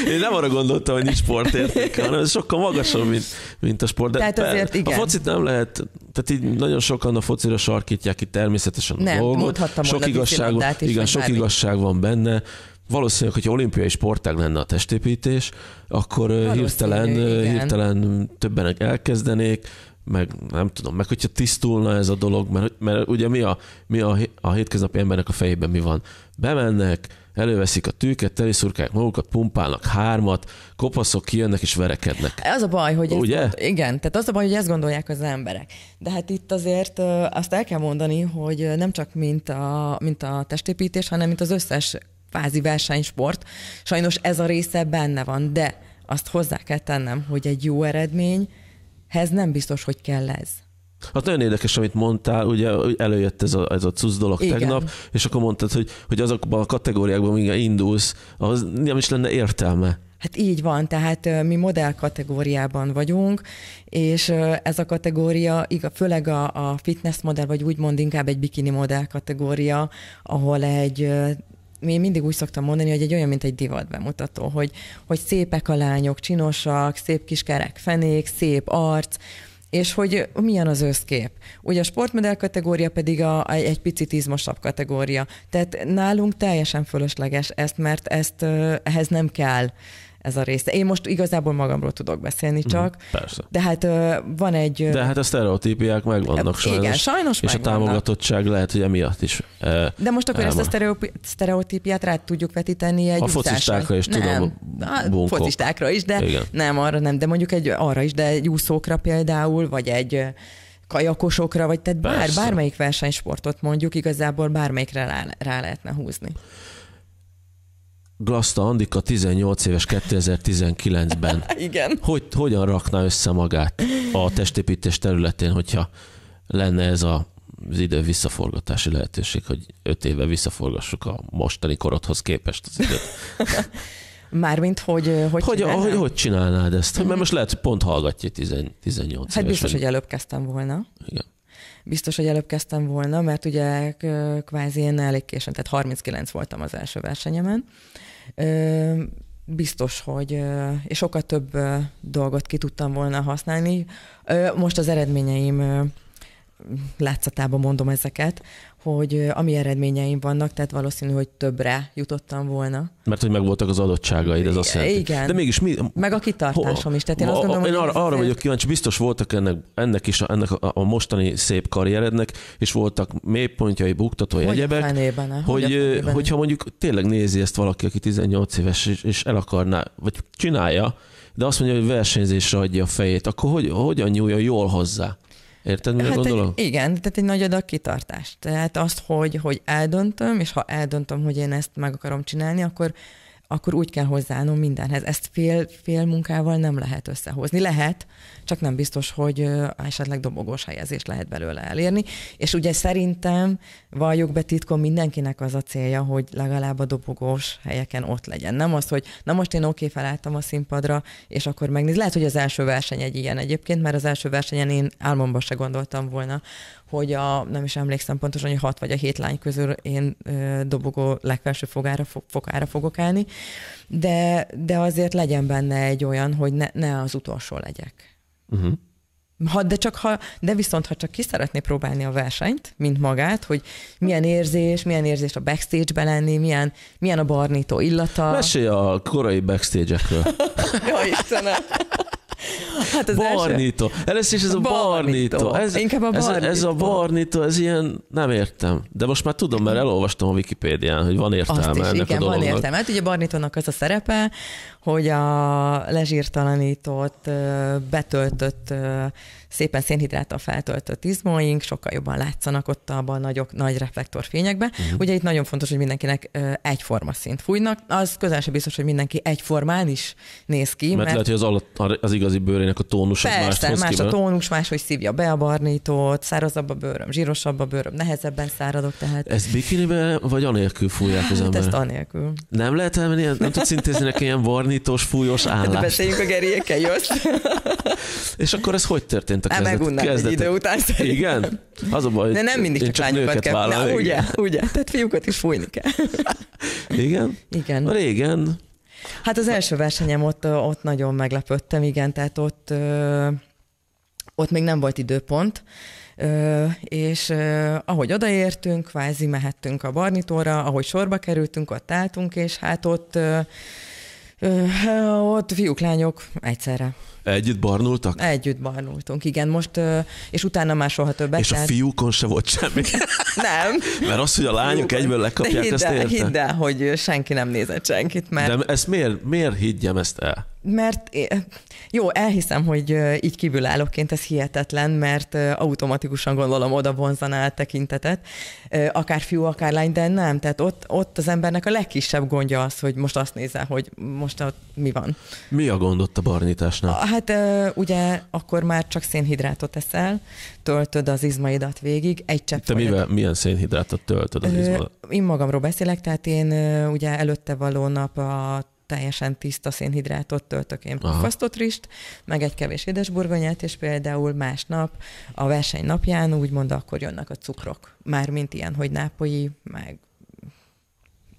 Én nem arra gondoltam, hogy nincs sportértéke, hanem ez sokkal magasabb, mint, mint a sport. De Tehát azért igen. A focit nem lehet, tehát így nagyon sokan a focira sarkítják itt természetesen nem, a dolgot. Sok, igazság, igen, sok bármi. igazság van benne, valószínűleg, hogyha olimpiai sportág lenne a testépítés, akkor hirtelen, hirtelen többen elkezdenék, meg nem tudom, meg hogyha tisztulna ez a dolog, mert, mert ugye mi, a, mi a, a hétköznapi embernek a fejében mi van? Bemennek, előveszik a tűket, teliszurkák, magukat, pumpálnak hármat, kopaszok kijönnek és verekednek. E, az a baj, hogy Ugye? Ezt, igen, tehát az a baj, hogy ezt gondolják az emberek. De hát itt azért azt el kell mondani, hogy nem csak mint a, mint a testépítés, hanem mint az összes fázi versenysport. Sajnos ez a része benne van, de azt hozzá kell tennem, hogy egy jó eredményhez nem biztos, hogy kell ez. Hát nagyon érdekes, amit mondtál, ugye előjött ez a, ez a cusz dolog igen. tegnap, és akkor mondtad, hogy, hogy azokban a kategóriákban, amíg indulsz, az nem is lenne értelme. Hát így van, tehát mi modell kategóriában vagyunk, és ez a kategória, igaz, főleg a, a fitness modell, vagy úgymond inkább egy bikini modell kategória, ahol egy én mindig úgy szoktam mondani, hogy egy olyan, mint egy divat bemutató, hogy, hogy szépek a lányok, csinosak, szép kis kerek fenék, szép arc, és hogy milyen az összkép. Ugye a sportmodell kategória pedig a, a, egy picit izmosabb kategória. Tehát nálunk teljesen fölösleges ezt, mert ezt ehhez nem kell ez a része. Én most igazából magamról tudok beszélni mhm, csak. Persze. De hát van egy... De hát a sztereotípiák megvannak sajnos. Igen, sajnos És megvannak. a támogatottság lehet, hogy emiatt is. De most akkor elmar. ezt a sztereotípiát rá tudjuk vetíteni egy A focistákra is nem, tudom. A focistákra is, de igen. nem, arra nem. De mondjuk egy arra is, de egy úszókra például, vagy egy kajakosokra, vagy tehát bár, bármelyik versenysportot mondjuk, igazából bármelyikre rá, rá lehetne húzni. Glaszta Andika 18 éves 2019-ben. Igen. Hogy, hogyan rakná össze magát a testépítés területén, hogyha lenne ez a az idő visszaforgatási lehetőség, hogy öt éve visszaforgassuk a mostani korodhoz képest az időt. Mármint, hogy hogy, hogy, csinálnád? hogy hogy csinálnád ezt? Mert most lehet, hogy pont hallgatja 18 évesen. Hát biztos, hogy előbb kezdtem volna. Igen. Biztos, hogy előbb kezdtem volna, mert ugye kvázi én elég későn, tehát 39 voltam az első versenyemen, biztos, hogy és sokkal több dolgot ki tudtam volna használni. Most az eredményeim látszatában mondom ezeket, hogy ami eredményeim vannak, tehát valószínű, hogy többre jutottam volna. Mert hogy megvoltak az adottságaid, ez azt jelenti. Igen. De mégis mi... Meg a kitartásom is. Tehát én, azt gondolom, én arra, arra vagyok kíváncsi, biztos voltak ennek, ennek is, ennek a, a mostani szép karrierednek, és voltak mélypontjai, buktatói, hogy egyebek, hogy, hogy hogyha mondjuk tényleg nézi ezt valaki, aki 18 éves, és, és el akarná, vagy csinálja, de azt mondja, hogy versenyzésre adja a fejét, akkor hogy, hogyan nyúlja jól hozzá? Érted, mire hát gondolom? Egy, igen, tehát egy nagy adag kitartás. Tehát azt, hogy, hogy eldöntöm, és ha eldöntöm, hogy én ezt meg akarom csinálni, akkor akkor úgy kell hozzáállnom mindenhez. Ezt fél, fél munkával nem lehet összehozni. Lehet, csak nem biztos, hogy esetleg dobogós helyezést lehet belőle elérni. És ugye szerintem, valljuk be titkon, mindenkinek az a célja, hogy legalább a dobogós helyeken ott legyen. Nem az, hogy na most én oké, okay, felálltam a színpadra, és akkor megnéz. Lehet, hogy az első verseny egy ilyen egyébként, mert az első versenyen én álmomban se gondoltam volna, hogy a, nem is emlékszem pontosan, hogy hat vagy a hét lány közül én dobogó legfelső fogára, fogára fogok állni, de, de azért legyen benne egy olyan, hogy ne, ne az utolsó legyek. Uh-huh. Ha, de, csak ha, de viszont, ha csak ki szeretné próbálni a versenyt, mint magát, hogy milyen érzés, milyen érzés a backstage-be lenni, milyen, milyen a barnító illata. Mesélj a korai backstage-ekről. Jó Istenem! Hát az barnító. Első... Először is ez a barnító. Ez, Inkább a barnító. Ez, ez a barnító, ez ilyen, nem értem. De most már tudom, mert elolvastam a Wikipédián, hogy van értelme Azt is, ennek igen, a dolognak. van értelme. Hát ugye a barnitónak az a szerepe, hogy a lezsírtalanított, betöltött szépen szénhidráttal feltöltött izmaink sokkal jobban látszanak ott abban a nagyok, nagy reflektorfényekben. Uh-huh. Mhm. Ugye itt nagyon fontos, hogy mindenkinek egyforma szint fújnak. Az közel sem biztos, hogy mindenki egyformán is néz ki. Mert, mert... lehet, hogy az, alatt, az igazi bőrének a tónus Persze, az más a tónus, hogy szívja be a barnítót, szárazabb a bőröm, zsírosabb a bőröm, nehezebben száradok. Tehát... Ez bikinibe vagy anélkül fújják az hát ember? Hát ezt anélkül. Nem lehet elmenni, nem tudsz intézni neki ilyen barnítós, fújós állást. Hát beszéljünk a gerékkel, jössz. És akkor ez hogy történt? lányt a kezdet, megunnak egy idő után szerintem. Igen? Az a baj, De nem mindig csak, csak lányokat kell. Vállal, Na, ugye, ugye, tehát fiúkat is fújni kell. igen? Igen. A régen. Hát az első versenyem ott, ott nagyon meglepődtem, igen, tehát ott, ott még nem volt időpont, Ö, és ö, ahogy odaértünk, kvázi mehettünk a barnitóra, ahogy sorba kerültünk, ott álltunk, és hát ott, ö, ö, ott fiúk, lányok egyszerre. Együtt barnultak? Együtt barnultunk, igen. Most, és utána már soha többet. És a fiúkon se volt semmi? nem. Mert az, hogy a lányok egyből lekapják, hidd el, ezt érte? Hidd el, hogy senki nem nézett senkit. Mert... De ezt miért, miért higgyem ezt el? mert jó, elhiszem, hogy így kívülállóként ez hihetetlen, mert automatikusan gondolom oda vonzaná a tekintetet, akár fiú, akár lány, de nem. Tehát ott, ott az embernek a legkisebb gondja az, hogy most azt nézze, hogy most ott mi van. Mi a gond ott a barnításnál? Hát ugye akkor már csak szénhidrátot eszel, töltöd az izmaidat végig, egy csepp. Te mivel, milyen szénhidrátot töltöd az izmaidat? Én magamról beszélek, tehát én ugye előtte való nap a teljesen tiszta szénhidrátot töltök én rist, meg egy kevés édesburgonyát, és például másnap a verseny napján úgymond akkor jönnek a cukrok. Mármint ilyen, hogy nápolyi, meg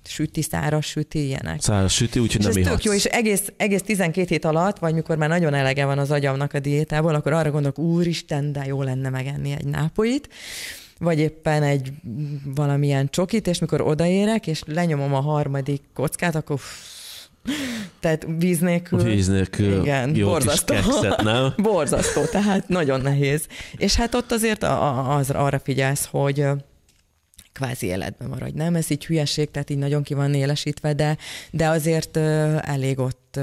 süti, száraz süti, ilyenek. Száraz süti, úgyhogy nem ihatsz. Tök jó, és egész, egész 12 hét alatt, vagy mikor már nagyon elege van az agyamnak a diétából, akkor arra gondolok, úristen, de jó lenne megenni egy nápolyit vagy éppen egy valamilyen csokit, és mikor odaérek, és lenyomom a harmadik kockát, akkor tehát víz nélkül. Víz nélkül. Igen, jó borzasztó. Kis kekszet, nem? borzasztó, tehát nagyon nehéz. És hát ott azért a, a, az, arra figyelsz, hogy kvázi életben maradj. Nem, ez így hülyeség, tehát így nagyon ki van élesítve, de, de azért elég ott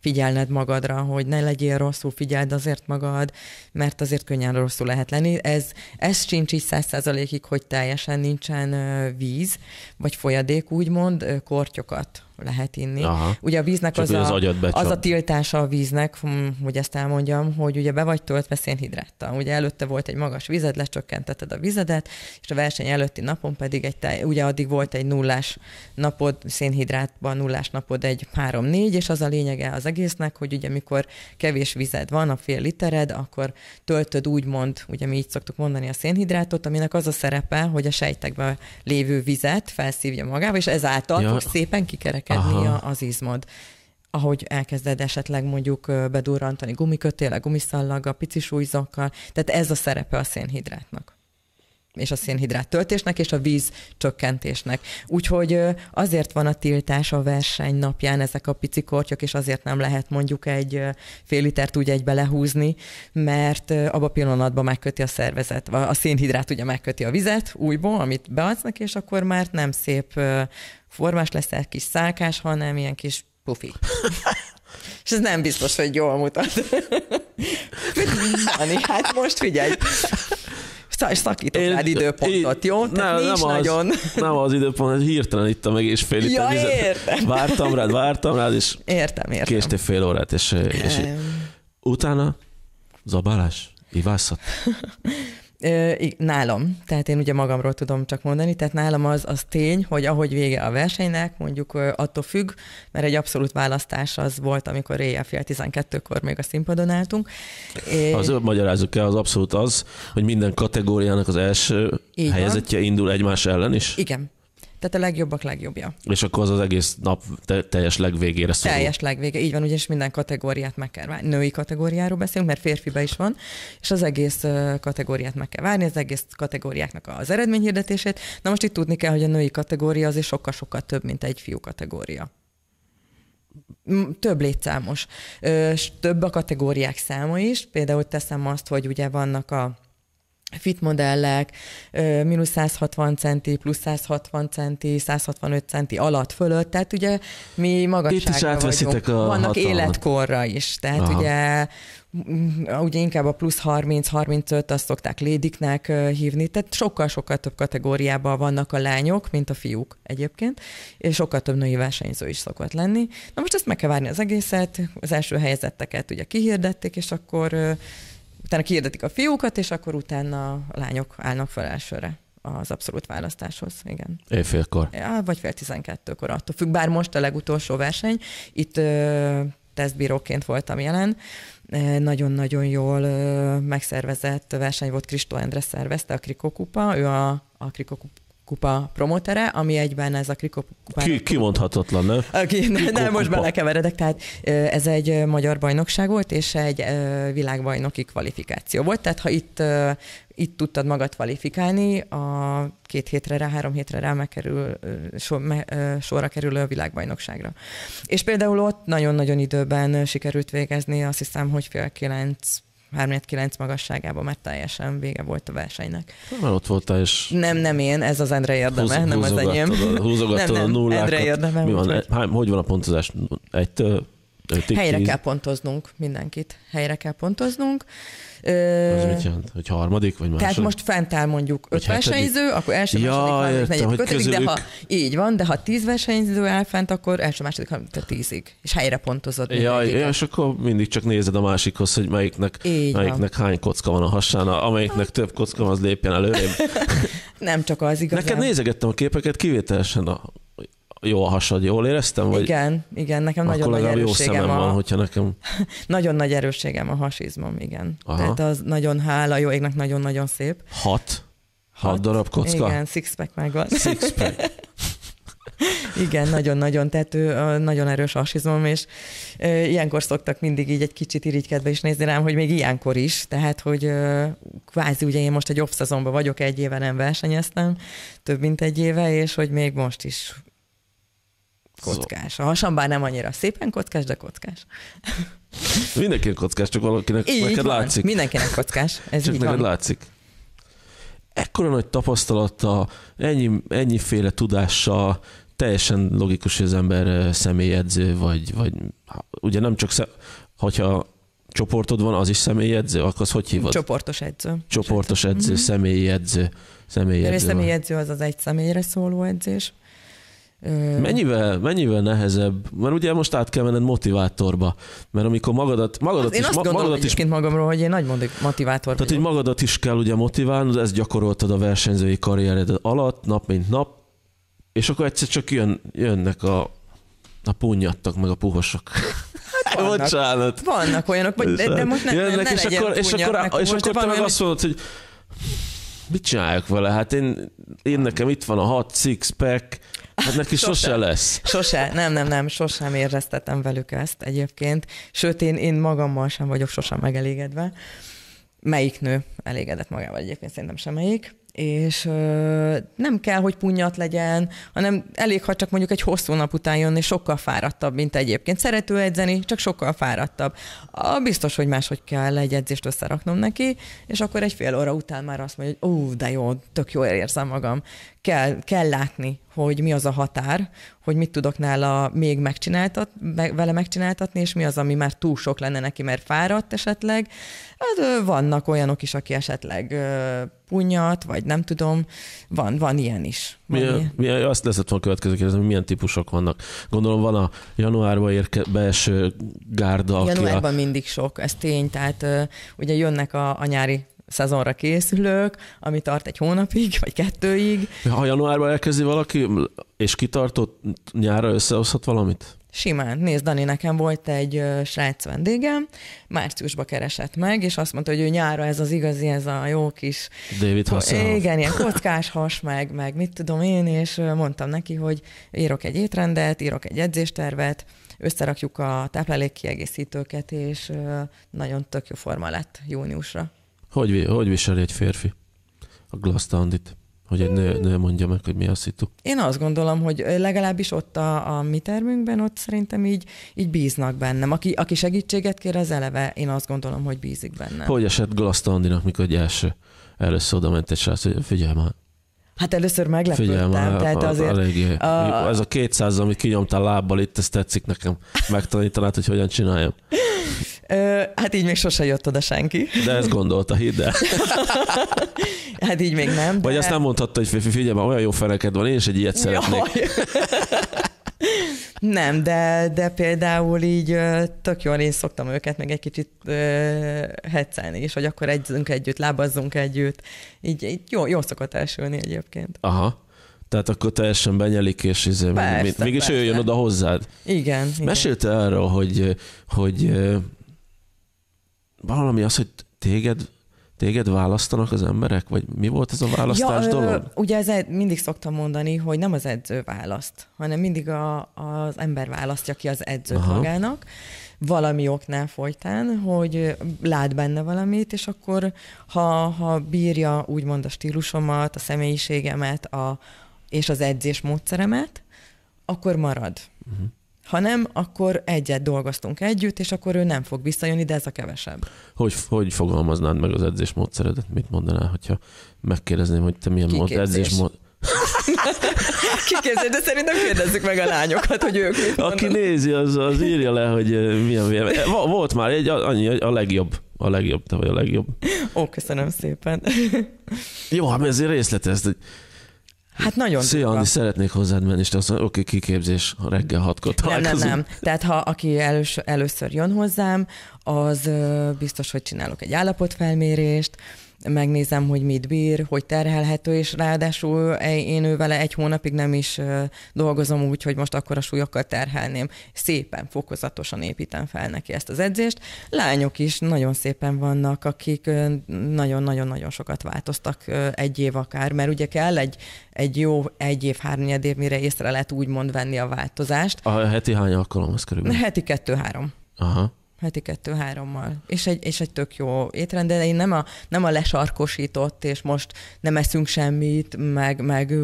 figyelned magadra, hogy ne legyél rosszul, figyeld azért magad, mert azért könnyen rosszul lehet lenni. Ez, ez sincs így száz százalékig, hogy teljesen nincsen víz, vagy folyadék, úgymond, kortyokat lehet inni. Aha. Ugye a víznek az, az, a, az, az a tiltása a víznek, hm, hogy ezt elmondjam, hogy ugye be vagy töltve szénhidráttal. Ugye előtte volt egy magas vized, lecsökkentetted a vizedet, és a verseny előtti napon pedig egy, táj, ugye addig volt egy nullás napod, szénhidrátban nullás napod egy három négy és az a lényege az egésznek, hogy ugye mikor kevés vized van, a fél litered, akkor töltöd úgymond, ugye mi így szoktuk mondani a szénhidrátot, aminek az a szerepe, hogy a sejtekben lévő vizet felszívja magába, és ezáltal ja. szépen kikerek növekedni Aha. az izmod ahogy elkezded esetleg mondjuk bedurrantani a gumiszallaggal, pici súlyzokkal, tehát ez a szerepe a szénhidrátnak és a szénhidrát töltésnek, és a víz csökkentésnek. Úgyhogy azért van a tiltás a verseny napján ezek a pici kortyok, és azért nem lehet mondjuk egy fél litert úgy egybe lehúzni, mert abba a pillanatban megköti a szervezet. A szénhidrát ugye megköti a vizet újból, amit beadnak, és akkor már nem szép formás lesz egy kis szálkás, hanem ilyen kis pufi. És ez nem biztos, hogy jól mutat. Dani, hát most figyelj. Szóval szakítok én, rád időpontot, én, jó? Tehát nem, nincs nem nagyon. Az, nem az időpont, ez hirtelen itt a meg és fél ja, vizet. értem. Vártam rád, vártam rád, és értem, értem. késtél fél órát, és, és utána zabálás, ivászat. Nálam, tehát én ugye magamról tudom csak mondani, tehát nálam az, az tény, hogy ahogy vége a versenynek, mondjuk attól függ, mert egy abszolút választás az volt, amikor éjjel fél 12-kor még a színpadon álltunk. Az magyarázzuk el, az abszolút az, hogy minden kategóriának az első helyezettje indul egymás ellen is? Igen, tehát a legjobbak legjobbja. És akkor az az egész nap te- teljes legvégére szól. Teljes legvége, így van, ugyanis minden kategóriát meg kell várni. Női kategóriáról beszélünk, mert férfiba is van, és az egész kategóriát meg kell várni, az egész kategóriáknak az eredményhirdetését. Na most itt tudni kell, hogy a női kategória azért sokkal-sokkal több, mint egy fiú kategória több létszámos. És több a kategóriák száma is, például teszem azt, hogy ugye vannak a fit modellek, mínusz 160 centi, plusz 160 centi, 165 centi alatt, fölött, tehát ugye mi magasságra vagyunk. A Vannak hatalmat. életkorra is, tehát Aha. ugye ugye inkább a plusz 30-35 azt szokták lédiknek hívni, tehát sokkal-sokkal több kategóriában vannak a lányok, mint a fiúk egyébként, és sokkal több női versenyző is szokott lenni. Na most ezt meg kell várni az egészet, az első helyezetteket ugye kihirdették, és akkor utána kiirdetik a fiúkat, és akkor utána a lányok állnak fel elsőre az abszolút választáshoz, igen. Éjfélkor. Ja, vagy fél tizenkettőkor, attól függ. Bár most a legutolsó verseny, itt ö, tesztbíróként voltam jelen, nagyon-nagyon jól megszervezett verseny volt, Kristó Endre szervezte a Krikokupa, ő a, a Krikokupa kupa promotere, ami egyben ez a Krikó kupa. Ki, kimondhatatlan, ne? Aki, ne, nem, most belekeveredek. Tehát ez egy magyar bajnokság volt, és egy világbajnoki kvalifikáció volt. Tehát ha itt, itt tudtad magad kvalifikálni, a két hétre rá, három hétre rá megkerül, so sorra kerülő a világbajnokságra. És például ott nagyon-nagyon időben sikerült végezni, azt hiszem, hogy fél kilenc 3-9 magasságában mert teljesen vége volt a versenynek. Nem, hát ott voltál és... Nem, nem én, ez az Endre érdeme, Húz, nem az enyém. húzogattad a nullákat. Endre érdeme. Mi van, hogy... hogy van a pontozás? Egytől Take Helyre kell pontoznunk mindenkit. Helyre kell pontoznunk. Az mit jelent? Hogy harmadik, vagy második? Tehát most fent áll mondjuk öt versenyző, akkor első, ja, második, harmadik, értem, negyedik, ötödik, közülük... de ha így van, de ha tíz versenyző áll fent, akkor első, második, harmadik, tízig. És helyre pontozod ja, ja, és akkor mindig csak nézed a másikhoz, hogy melyiknek, melyiknek hány kocka van a hasán, amelyiknek több kocka van, az lépjen előrébb. Nem csak az igazán. Neked nézegettem a képeket, kivételesen a jó a hasad, jól éreztem? Vagy igen, igen, nekem nagyon nagy erősségem. a... van, hogyha nekem... nagyon nagy erősségem a hasizmom, igen. Aha. Tehát az nagyon hála jó égnek, nagyon-nagyon szép. Hat? Hat, Hat darab kocka? Igen, sixpack megvan. Sixpack. Igen, nagyon-nagyon tető, nagyon erős asizmom, és ilyenkor szoktak mindig így egy kicsit irigykedve is nézni rám, hogy még ilyenkor is, tehát, hogy kvázi ugye én most egy off vagyok, egy éve nem versenyeztem, több mint egy éve, és hogy még most is Kockás. A hasam bár nem annyira szépen kockás, de kockás. Mindenkinek kockás, csak valakinek így neked van. látszik. Mindenkinek kockás. Ez csak így neked van. látszik. Ekkora nagy tapasztalata, ennyi, ennyiféle tudása teljesen logikus, hogy az ember személyedző, vagy, vagy ugye nem csak, szem, hogyha csoportod van, az is személyedző, akkor az hogy hívod? Csoportos edző. Csoportos edző, mhm. személyedző. Személyedző, személyedző az az egy személyre szóló edzés. Mennyivel, mennyivel nehezebb? Mert ugye most át kell menned motivátorba, mert amikor magadat, magadat hát én is... Én azt ma, gondolom magadat is, magamról, hogy én nagy motivátor Tehát, hogy magadat is kell ugye motiválnod, ezt gyakoroltad a versenyzői karriered alatt, nap mint nap, és akkor egyszer csak jön, jönnek a, a punyattak, meg a puhosok. Hát vannak, Bocsánat. Vannak olyanok, vagy, de, de most nem, jönnek, ne és, legyen akkor, és akkor, és akkor, és akkor te meg azt mondod, hogy mit csináljak vele? Hát én, én nekem itt van a hat six pack, Hát neki sose, sose lesz. Sose, nem, nem, nem, sosem éreztetem velük ezt egyébként. Sőt, én, én magammal sem vagyok sosem megelégedve. Melyik nő elégedett magával egyébként, szerintem semmelyik és ö, nem kell, hogy punyat legyen, hanem elég, ha csak mondjuk egy hosszú nap után jönni, sokkal fáradtabb, mint egyébként. Szerető edzeni, csak sokkal fáradtabb. A, biztos, hogy máshogy kell egy edzést összeraknom neki, és akkor egy fél óra után már azt mondja, hogy ó, de jó, tök jól érzem magam kell, kell látni, hogy mi az a határ, hogy mit tudok nála még megcsináltat, me, vele megcsináltatni, és mi az, ami már túl sok lenne neki, mert fáradt esetleg. Hát, vannak olyanok is, aki esetleg punyat, vagy nem tudom, van, van ilyen is. Van milyen, ilyen. Milyen, azt leszett volna következő kérdezni, hogy milyen típusok vannak. Gondolom van a januárba érke, beeső gárda, Januárban aki a... mindig sok, ez tény, tehát ugye jönnek a, a nyári szezonra készülök, ami tart egy hónapig, vagy kettőig. Ha januárban elkezdi valaki, és kitartott nyára összehozhat valamit? Simán. Nézd, Dani, nekem volt egy srác vendégem, márciusba keresett meg, és azt mondta, hogy ő nyára ez az igazi, ez a jó kis... David Hasselhoff. Igen, ilyen kockás has, meg, meg mit tudom én, és mondtam neki, hogy írok egy étrendet, írok egy edzéstervet, összerakjuk a táplálékkiegészítőket, és nagyon tök jó forma lett júniusra. Hogy, hogy viseli egy férfi a glasztandit? Hogy egy nő, nő mondja meg, hogy mi a szitu. Én azt gondolom, hogy legalábbis ott a, a mi termünkben, ott szerintem így, így bíznak bennem. Aki, aki segítséget kér, az eleve én azt gondolom, hogy bízik bennem. Hogy esett Glasztandinak, mikor egy első, először oda ment egy srác, hogy figyelj már, Hát először meglepődtem, Figyelj, tehát a, azért... Eléggé. A... Ez a 200, amit kinyomtál lábbal itt, ez tetszik nekem. Megtanítanád, hogy hogyan csináljam. Hát így még sose jött oda senki. De ezt gondolta, hidd el. Hát így még nem. De... Vagy azt nem mondhatta, hogy figyelj, olyan jó feneked van, én is egy ilyet szeretnék. Jaj. Nem, de, de például így tök jól én szoktam őket meg egy kicsit uh, hetszelni is, hogy akkor együnk együtt, lábazzunk együtt. Így, így jó, jó szokott elsülni egyébként. Aha. Tehát akkor teljesen benyelik, és izé, persze, mégis persze. ő jön oda hozzád. Igen. Mesélte igen. arról, hogy, hogy valami az, hogy téged Téged választanak az emberek, vagy mi volt ez a választás ja, dolog? Ö, ugye ez mindig szoktam mondani, hogy nem az edző választ, hanem mindig a, az ember választja ki az edzőt Aha. magának, valami oknál folytán, hogy lát benne valamit, és akkor ha, ha bírja úgymond a stílusomat, a személyiségemet a, és az edzés módszeremet, akkor marad. Uh-huh. Ha nem, akkor egyet dolgoztunk együtt, és akkor ő nem fog visszajönni, de ez a kevesebb. Hogy, hogy fogalmaznád meg az edzésmódszeredet? Mit mondanál, hogyha megkérdezném, hogy te milyen mód, edzésmód... Kiképzés, de szerintem kérdezzük meg a lányokat, hogy ők mit mondanak. Aki nézi, az, az írja le, hogy eh, milyen, milyen. Volt már egy, annyi, a legjobb. A legjobb, te vagy a legjobb. Ó, köszönöm szépen. Jó, hát ezért részletezted. Hogy Hát nagyon Szia, durva. Andi, szeretnék hozzád menni, és te azt mondod, oké, okay, kiképzés reggel hatkor találkozunk. Nem, nem, nem. Tehát ha aki elős, először jön hozzám, az biztos, hogy csinálok egy állapotfelmérést, megnézem, hogy mit bír, hogy terhelhető, és ráadásul e- én ő vele egy hónapig nem is dolgozom úgy, hogy most akkor a súlyokkal terhelném. Szépen, fokozatosan építem fel neki ezt az edzést. Lányok is nagyon szépen vannak, akik nagyon-nagyon-nagyon sokat változtak egy év akár, mert ugye kell egy, egy jó egy év, hárnyed év, mire észre lehet úgymond venni a változást. A heti hány alkalom az körülbelül? Heti kettő-három. Aha heti kettő-hárommal. És egy, és egy tök jó étrend, de én nem a, nem a lesarkosított, és most nem eszünk semmit, meg, meg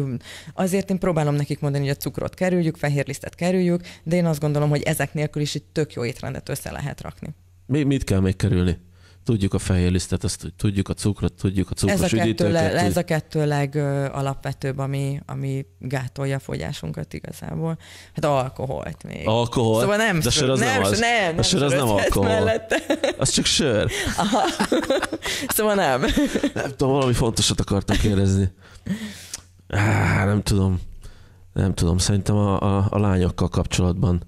azért én próbálom nekik mondani, hogy a cukrot kerüljük, fehérlisztet kerüljük, de én azt gondolom, hogy ezek nélkül is egy tök jó étrendet össze lehet rakni. Mi, mit kell még kerülni? Tudjuk a fehér lisztet, azt tudjuk a cukrot, tudjuk a cukros ez a kettő, le, ez a kettő legalapvetőbb, ami, ami gátolja a fogyásunkat igazából. Hát alkoholt még. Alkohol? Szóval nem De sör, az nem, az. Nem, nem, a sör az nem alkohol. Mellette. Az csak sör. Aha. Szóval nem. Nem tudom, valami fontosat akartam kérdezni. nem tudom. Nem tudom, szerintem a, a, a lányokkal kapcsolatban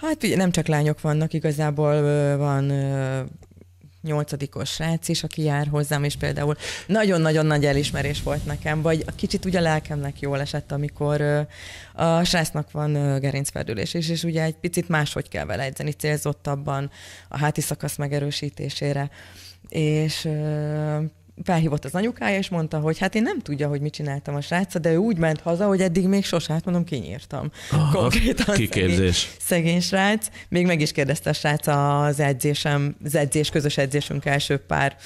Hát ugye nem csak lányok vannak, igazából van nyolcadikos srác is, aki jár hozzám, és például nagyon-nagyon nagy elismerés volt nekem, vagy kicsit ugye a lelkemnek jól esett, amikor a srácnak van gerincfeldülés is, és ugye egy picit máshogy kell vele edzeni, célzottabban a háti szakasz megerősítésére. És felhívott az anyukája, és mondta, hogy hát én nem tudja, hogy mit csináltam a srác, de ő úgy ment haza, hogy eddig még sosem, hát mondom, kinyírtam. Aha, ah, Konkrétan kiképzés. Szegény, szegény srác. Még meg is kérdezte a srác az edzésem, az edzés, közös edzésünk első pár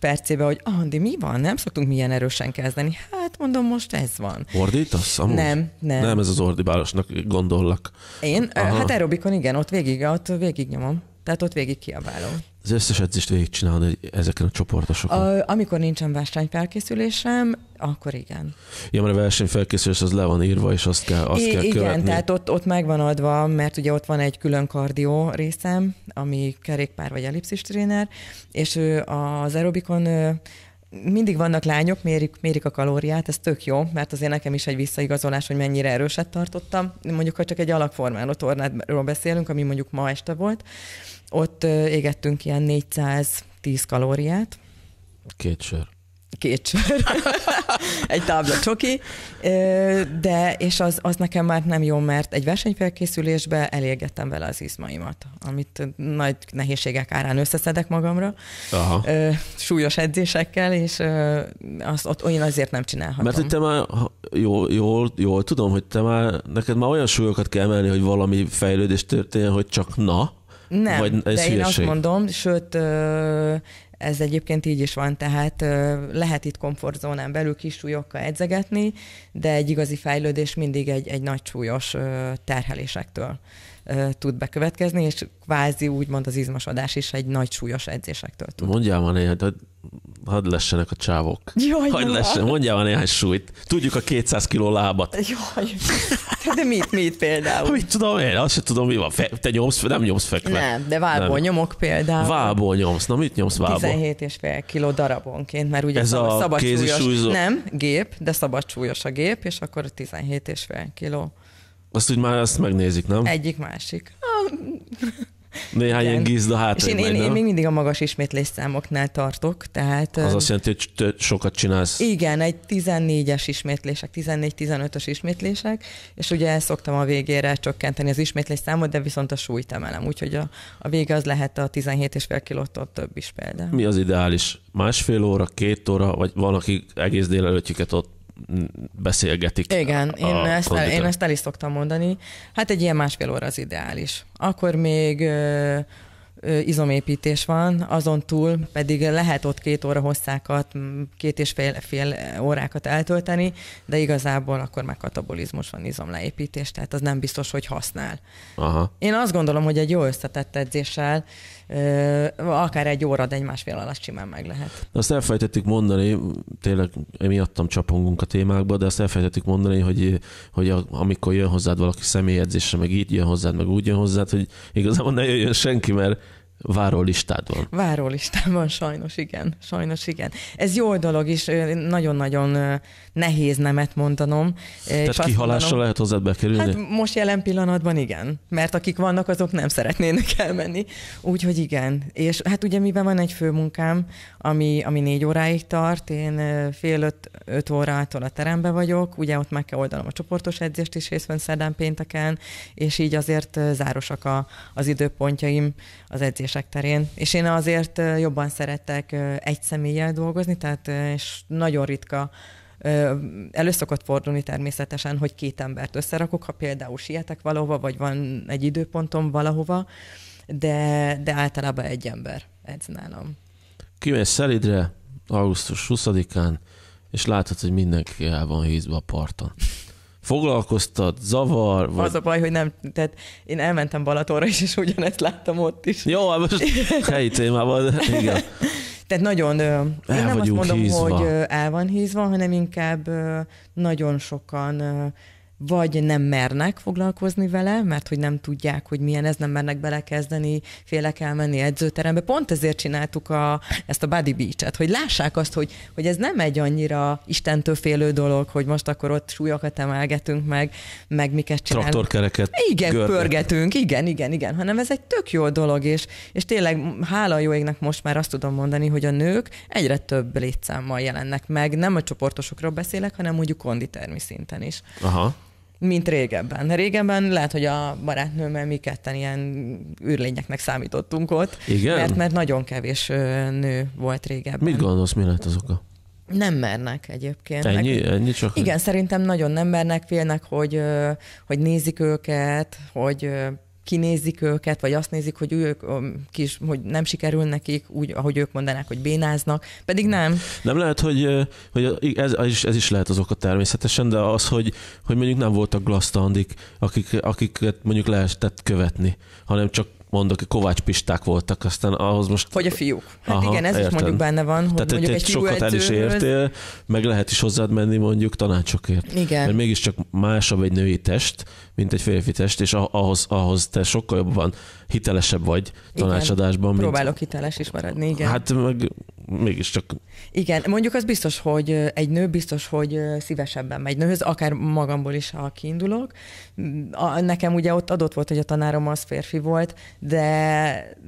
percébe, hogy Andi, mi van? Nem szoktunk milyen erősen kezdeni. Hát mondom, most ez van. Ordítasz amúgy? Nem, nem. Nem, ez az ordibálosnak gondollak. Én? Aha. Hát aerobikon igen, ott végig, ott végig nyomom. Tehát ott végig kiabálom az összes edzést végigcsinálod ezeken a csoportosokon? A, amikor nincsen versenyfelkészülésem, akkor igen. Ja, mert a versenyfelkészülés az le van írva, és azt kell, azt I- kell igen, követni. Igen, tehát ott, ott meg van adva, mert ugye ott van egy külön kardió részem, ami kerékpár vagy ellipszis tréner, és az aerobikon mindig vannak lányok, mérik, mérik a kalóriát, ez tök jó, mert azért nekem is egy visszaigazolás, hogy mennyire erőset tartottam. Mondjuk, ha csak egy alakformáló tornáról beszélünk, ami mondjuk ma este volt, ott égettünk ilyen 410 kalóriát. Két sör. Két sör. egy tábla csoki. De, és az, az nekem már nem jó, mert egy versenyfelkészülésbe elégettem vele az izmaimat, amit nagy nehézségek árán összeszedek magamra. Aha. Súlyos edzésekkel, és azt ott én azért nem csinálhatom. Mert hogy te már, jól, jól, jól tudom, hogy te már, neked már olyan súlyokat kell emelni, hogy valami fejlődés történjen, hogy csak na, nem, Vagy ez de hülyeség? én azt mondom, sőt, ez egyébként így is van, tehát lehet itt komfortzónán belül kis súlyokkal edzegetni, de egy igazi fejlődés mindig egy, egy nagy súlyos terhelésektől tud bekövetkezni, és kvázi úgymond az izmosodás is egy nagy súlyos edzésektől tud. Mondjál már néhány, hadd had lessenek a csávok. Jaj, hadd lessen, mondjál már néhány súlyt. Tudjuk a 200 kiló lábat. Jaj, de mit, mit például? Mit tudom én, azt sem tudom, mi van. Fe, te nyomsz, nem nyomsz fekve. Nem, de válból nem. nyomok például. Válból nyomsz, na mit nyomsz válból? 17 és fél kiló darabonként, mert ugye Ez a szabad súlyos, nem gép, de szabad súlyos a gép, és akkor 17 és fél kiló. Azt úgy már azt megnézik, nem? Egyik másik. Néhány ilyen gízda hátra. És én, megy, én, én, még mindig a magas ismétlés számoknál tartok. Tehát, az azt jelenti, hogy sokat csinálsz. Igen, egy 14-es ismétlések, 14-15-ös ismétlések, és ugye szoktam a végére csökkenteni az ismétlés számot, de viszont a súlyt emelem, úgyhogy a, a vége az lehet a 17,5 kilótól több is például. Mi az ideális? Másfél óra, két óra, vagy van, aki egész délelőttjüket ott beszélgetik. Igen, a én, a ezt el, én ezt el is szoktam mondani. Hát egy ilyen másfél óra az ideális. Akkor még ö, ö, izomépítés van, azon túl pedig lehet ott két óra hosszákat, két és fél, fél órákat eltölteni, de igazából akkor már katabolizmus van, izomleépítés, tehát az nem biztos, hogy használ. Aha. Én azt gondolom, hogy egy jó összetett edzéssel akár egy óra, de egy másfél alatt simán meg lehet. Azt elfejtettük mondani, tényleg emiattam csapongunk a témákba, de azt elfejtettük mondani, hogy, hogy a, amikor jön hozzád valaki személyedzésre, meg így jön hozzád, meg úgy jön hozzád, hogy igazából ne jöjjön senki, mert Várólistád van. Várólistán van, sajnos igen. Sajnos igen. Ez jó dolog is, nagyon-nagyon nehéz nemet mondanom. Tehát kihalásra mondanom, lehet hozzád bekerülni? Hát most jelen pillanatban igen, mert akik vannak, azok nem szeretnének elmenni. Úgyhogy igen. És hát ugye mivel van egy főmunkám, ami, ami négy óráig tart, én fél öt, öt órától a terembe vagyok, ugye ott meg kell oldanom a csoportos edzést is részben szerdán pénteken, és így azért zárosak a, az időpontjaim az edzés fizetések terén. És én azért jobban szeretek egy személlyel dolgozni, tehát és nagyon ritka előszokott fordulni természetesen, hogy két embert összerakok, ha például sietek valahova, vagy van egy időpontom valahova, de, de általában egy ember edz nálam. Kimész Szelidre augusztus 20-án, és látod, hogy mindenki el van hízva a parton foglalkoztat, zavar. Vagy... Az a baj, hogy nem, tehát én elmentem Balatonra is, és ugyanezt láttam ott is. Jó, hát most helyi témában, igen. Tehát nagyon, el én nem azt mondom, hízva. hogy el van hízva, hanem inkább nagyon sokan vagy nem mernek foglalkozni vele, mert hogy nem tudják, hogy milyen ez, nem mernek belekezdeni, félek elmenni edzőterembe. Pont ezért csináltuk a, ezt a Body Beach-et, hogy lássák azt, hogy, hogy ez nem egy annyira Istentől félő dolog, hogy most akkor ott súlyokat emelgetünk meg, meg miket csinálunk. Traktorkereket. Igen, görget. pörgetünk, igen, igen, igen, hanem ez egy tök jó dolog, és, és tényleg hála a jó égnek most már azt tudom mondani, hogy a nők egyre több létszámmal jelennek meg, nem a csoportosokról beszélek, hanem mondjuk konditermi szinten is. Aha mint régebben. Régebben lehet, hogy a barátnőmmel mi ketten ilyen űrlényeknek számítottunk ott. Igen? Mert, mert nagyon kevés nő volt régebben. Mit gondolsz, mi lehet az oka? Nem mernek egyébként. Ennyi, ennyi csak? Igen, szerintem nagyon nem mernek, félnek, hogy, hogy nézik őket, hogy kinézik őket, vagy azt nézik, hogy ők kis, hogy nem sikerül nekik, úgy, ahogy ők mondanák, hogy bénáznak, pedig nem. Nem lehet, hogy, hogy ez, ez, is, ez is lehet az oka természetesen, de az, hogy, hogy mondjuk nem voltak glasztandik, akik, akiket mondjuk lehetett követni, hanem csak mondok, hogy Kovács Pisták voltak, aztán ahhoz most... Vagy a fiúk. Hát Aha, igen, ez értem. is mondjuk benne van. Hogy Tehát mondjuk egy, egy sokat el is értél, meg lehet is hozzád menni mondjuk tanácsokért. Igen. Mert mégiscsak másabb egy női test, mint egy férfi test, és ahhoz, ahhoz te sokkal jobban hitelesebb vagy tanácsadásban. Igen. Mint... Próbálok hiteles is maradni, igen. Hát meg mégiscsak... Igen, mondjuk az biztos, hogy egy nő biztos, hogy szívesebben megy nőhöz, akár magamból is, ha kiindulok. A, nekem ugye ott adott volt, hogy a tanárom az férfi volt, de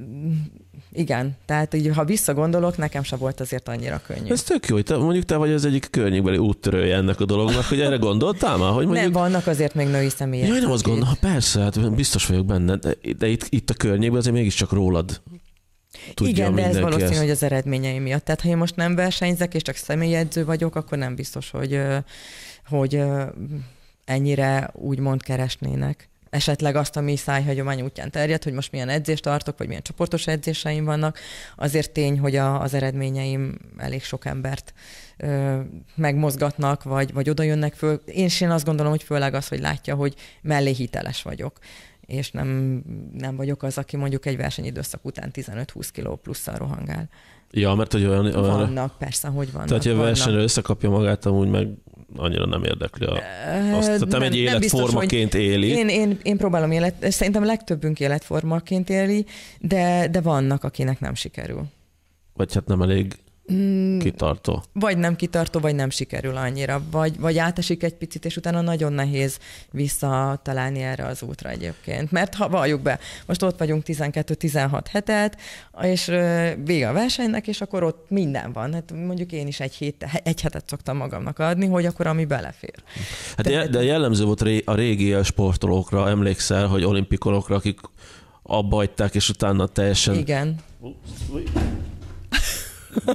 igen, tehát így, ha visszagondolok, nekem se volt azért annyira könnyű. Ez tök jó, te, mondjuk te vagy az egyik környékbeli úttörője ennek a dolognak, hogy erre gondoltál már? Hogy mondjuk... Nem, vannak azért még női személyek. Jaj, nem azt gondolom, persze, hát biztos vagyok benne, de, de itt, itt a környékben azért mégiscsak rólad Tudja Igen, de ez valószínű, ezt. hogy az eredményei miatt. Tehát ha én most nem versenyzek, és csak személyedző vagyok, akkor nem biztos, hogy, hogy ennyire úgymond keresnének esetleg azt, ami szájhagyomány útján terjed, hogy most milyen edzést tartok, vagy milyen csoportos edzéseim vannak. Azért tény, hogy a, az eredményeim elég sok embert ö, megmozgatnak, vagy, vagy oda jönnek föl. Én, és én azt gondolom, hogy főleg az, hogy látja, hogy mellé hiteles vagyok és nem, nem vagyok az, aki mondjuk egy versenyidőszak után 15-20 kiló plusszal rohangál. Ja, mert hogy olyan... olyan... Vannak, persze, hogy vannak. Tehát, hogy a versenyre összekapja magát, amúgy meg annyira nem érdekli a, azt. Tehát nem, nem egy életformaként éli. Én, én, én próbálom élet, szerintem legtöbbünk életformaként éli, de, de vannak, akinek nem sikerül. Vagy hát nem elég Mm, kitartó. Vagy nem kitartó, vagy nem sikerül annyira, vagy, vagy átesik egy picit, és utána nagyon nehéz visszatalálni erre az útra egyébként. Mert ha valljuk be, most ott vagyunk 12-16 hetet, és vége a versenynek, és akkor ott minden van. Hát mondjuk én is egy, hét, egy hetet szoktam magamnak adni, hogy akkor ami belefér. Hát de, de jellemző volt a régi sportolókra, emlékszel, hogy olimpikonokra, akik abba hagyták, és utána teljesen... Igen.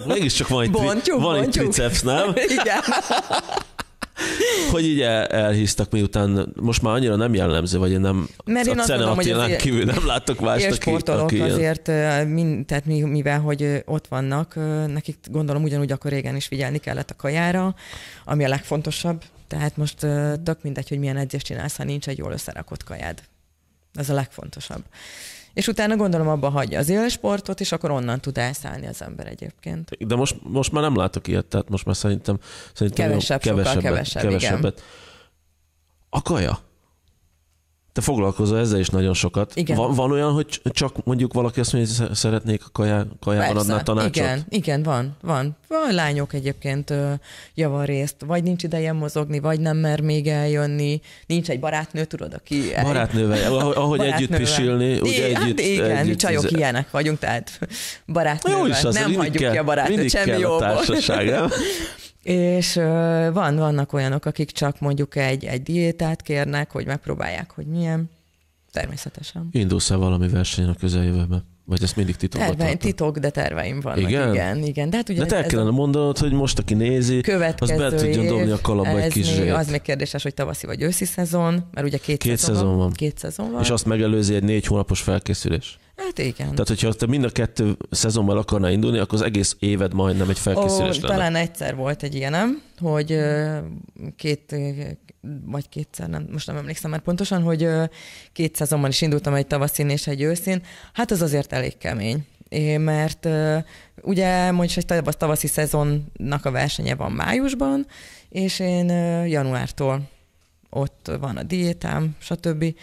Mégis csak van egy, bontjuk, van bontjuk. egy triceps, nem? Igen. hogy így elhisztak, miután most már annyira nem jellemző, vagy én nem Mert én a Cene azért kívül nem látok mást, aki, sportolók aki azért, mind, tehát mivel, hogy ott vannak, nekik gondolom ugyanúgy akkor régen is figyelni kellett a kajára, ami a legfontosabb, tehát most tök mindegy, hogy milyen edzést csinálsz, ha nincs egy jól összerakott kajád. Ez a legfontosabb és utána gondolom abba hagyja az élsportot, és akkor onnan tud elszállni az ember egyébként. De most, most már nem látok ilyet, tehát most már szerintem, szerintem kevesebb, kevesebb kevesebbet, Igen. A kaja. Te foglalkozol ezzel is nagyon sokat. Igen. Van, van olyan, hogy csak mondjuk valaki azt mondja, hogy szeretnék a kaján, kajában Persze, adná tanácsot? Igen, igen, van, van. Van lányok egyébként javarészt, vagy nincs ideje mozogni, vagy nem mer még eljönni, nincs egy barátnő, tudod, aki... Barátnővel, ahogy, barátnővel. együtt pisilni, ugye igen, együtt... Hát igen, együtt, mi csajok ez... ilyenek vagyunk, tehát barátnővel. Jó is az, nem hagyjuk kell, ki a barátnőt, semmi jóból. És van, vannak olyanok, akik csak mondjuk egy, egy diétát kérnek, hogy megpróbálják, hogy milyen. Természetesen. Indulsz-e valami versenyen a közeljövőben? Vagy ezt mindig titokban Terve, Titok, de terveim vannak. Igen? Igen, igen. De, hát ugye de te kellene mondanod, hogy most, aki nézi, az be tudjon dobni a kalapba egy kis még, Az még kérdéses, hogy tavaszi vagy őszi szezon, mert ugye két, két szezon, van. Két szezon van. És azt megelőzi egy négy hónapos felkészülés. Hát igen. Tehát, hogyha te mind a kettő szezonban akarna indulni, akkor az egész éved majdnem egy felkészülés Ó, lenne. Talán egyszer volt egy ilyenem, hogy két, vagy kétszer, nem, most nem emlékszem már pontosan, hogy két szezonban is indultam egy tavaszin és egy őszín. Hát az azért elég kemény. É, mert ugye mondjuk egy tavaszi szezonnak a versenye van májusban, és én januártól ott van a diétám, stb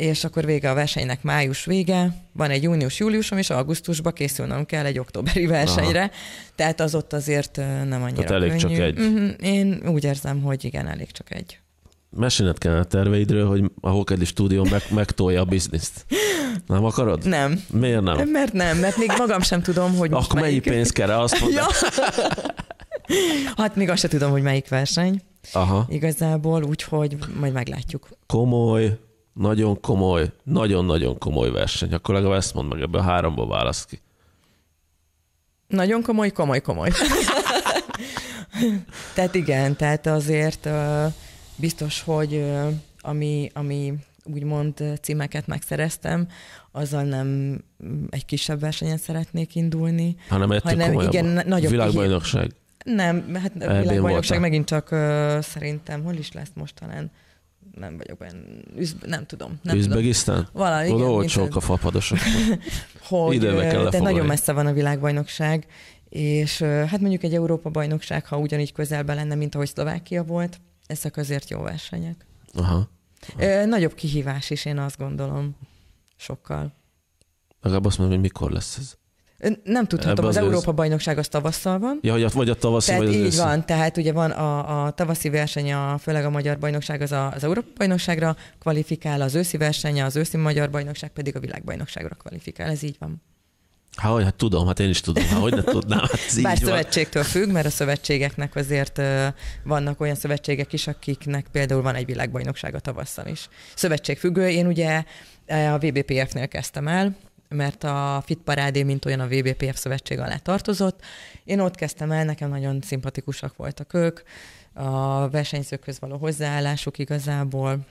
és akkor vége a versenynek május vége, van egy június-júliusom, és augusztusba készülnöm kell egy októberi versenyre, Aha. tehát az ott azért nem annyira tehát elég könnyű. csak egy. Mhm, én úgy érzem, hogy igen, elég csak egy. Mesélned kell a terveidről, hogy a Hokedi stúdió meg, megtolja a bizniszt. Nem akarod? Nem. Miért nem? Mert nem, mert még magam sem tudom, hogy Akkor melyik... mennyi pénz kell azt mondani? hát még azt sem tudom, hogy melyik verseny. Aha. Igazából, úgyhogy majd meglátjuk. Komoly, nagyon komoly, nagyon-nagyon komoly verseny. Akkor legalább ezt mondd meg, ebből háromból háromba válasz ki. Nagyon komoly, komoly, komoly. tehát igen, tehát azért biztos, hogy ami, ami úgymond címeket megszereztem, azzal nem egy kisebb versenyen szeretnék indulni. Hanem ettől hanem, igen, nagyobb Világbajnokság. Nem, hát világbajnokság megint csak szerintem, hol is lesz most talán? nem vagyok olyan, üzb, nem tudom. Nem Üzbegisztán? Valahogy. Oda olcsók a fapadosok. hogy, Időbe kell de nagyon messze van a világbajnokság, és hát mondjuk egy Európa-bajnokság, ha ugyanígy közelben lenne, mint ahogy Szlovákia volt, ezek azért jó versenyek. Aha. Aha. Nagyobb kihívás is, én azt gondolom. Sokkal. Legalább azt mondom, hogy mikor lesz ez. Nem tudhatom, az, az Európa bajnokság az tavasszal van. Ja, hogy a, vagy a tavaszi, tehát vagy az így van, tehát ugye van a, a tavaszi verseny, a, főleg a magyar bajnokság az a, az Európa bajnokságra kvalifikál, az őszi verseny, az őszi magyar bajnokság pedig a világbajnokságra kvalifikál, ez így van. Há, hogy, hát tudom, hát én is tudom, há, hogy ne tudnám. Hát Bár szövetségtől van. függ, mert a szövetségeknek azért vannak olyan szövetségek is, akiknek például van egy világbajnokság a tavasszal is. Szövetség függő, én ugye a VBPF-nél kezdtem el, mert a Fit Parádé, mint olyan a VBPF szövetség alá tartozott. Én ott kezdtem el, nekem nagyon szimpatikusak voltak ők, a versenyzőkhöz való hozzáállásuk igazából,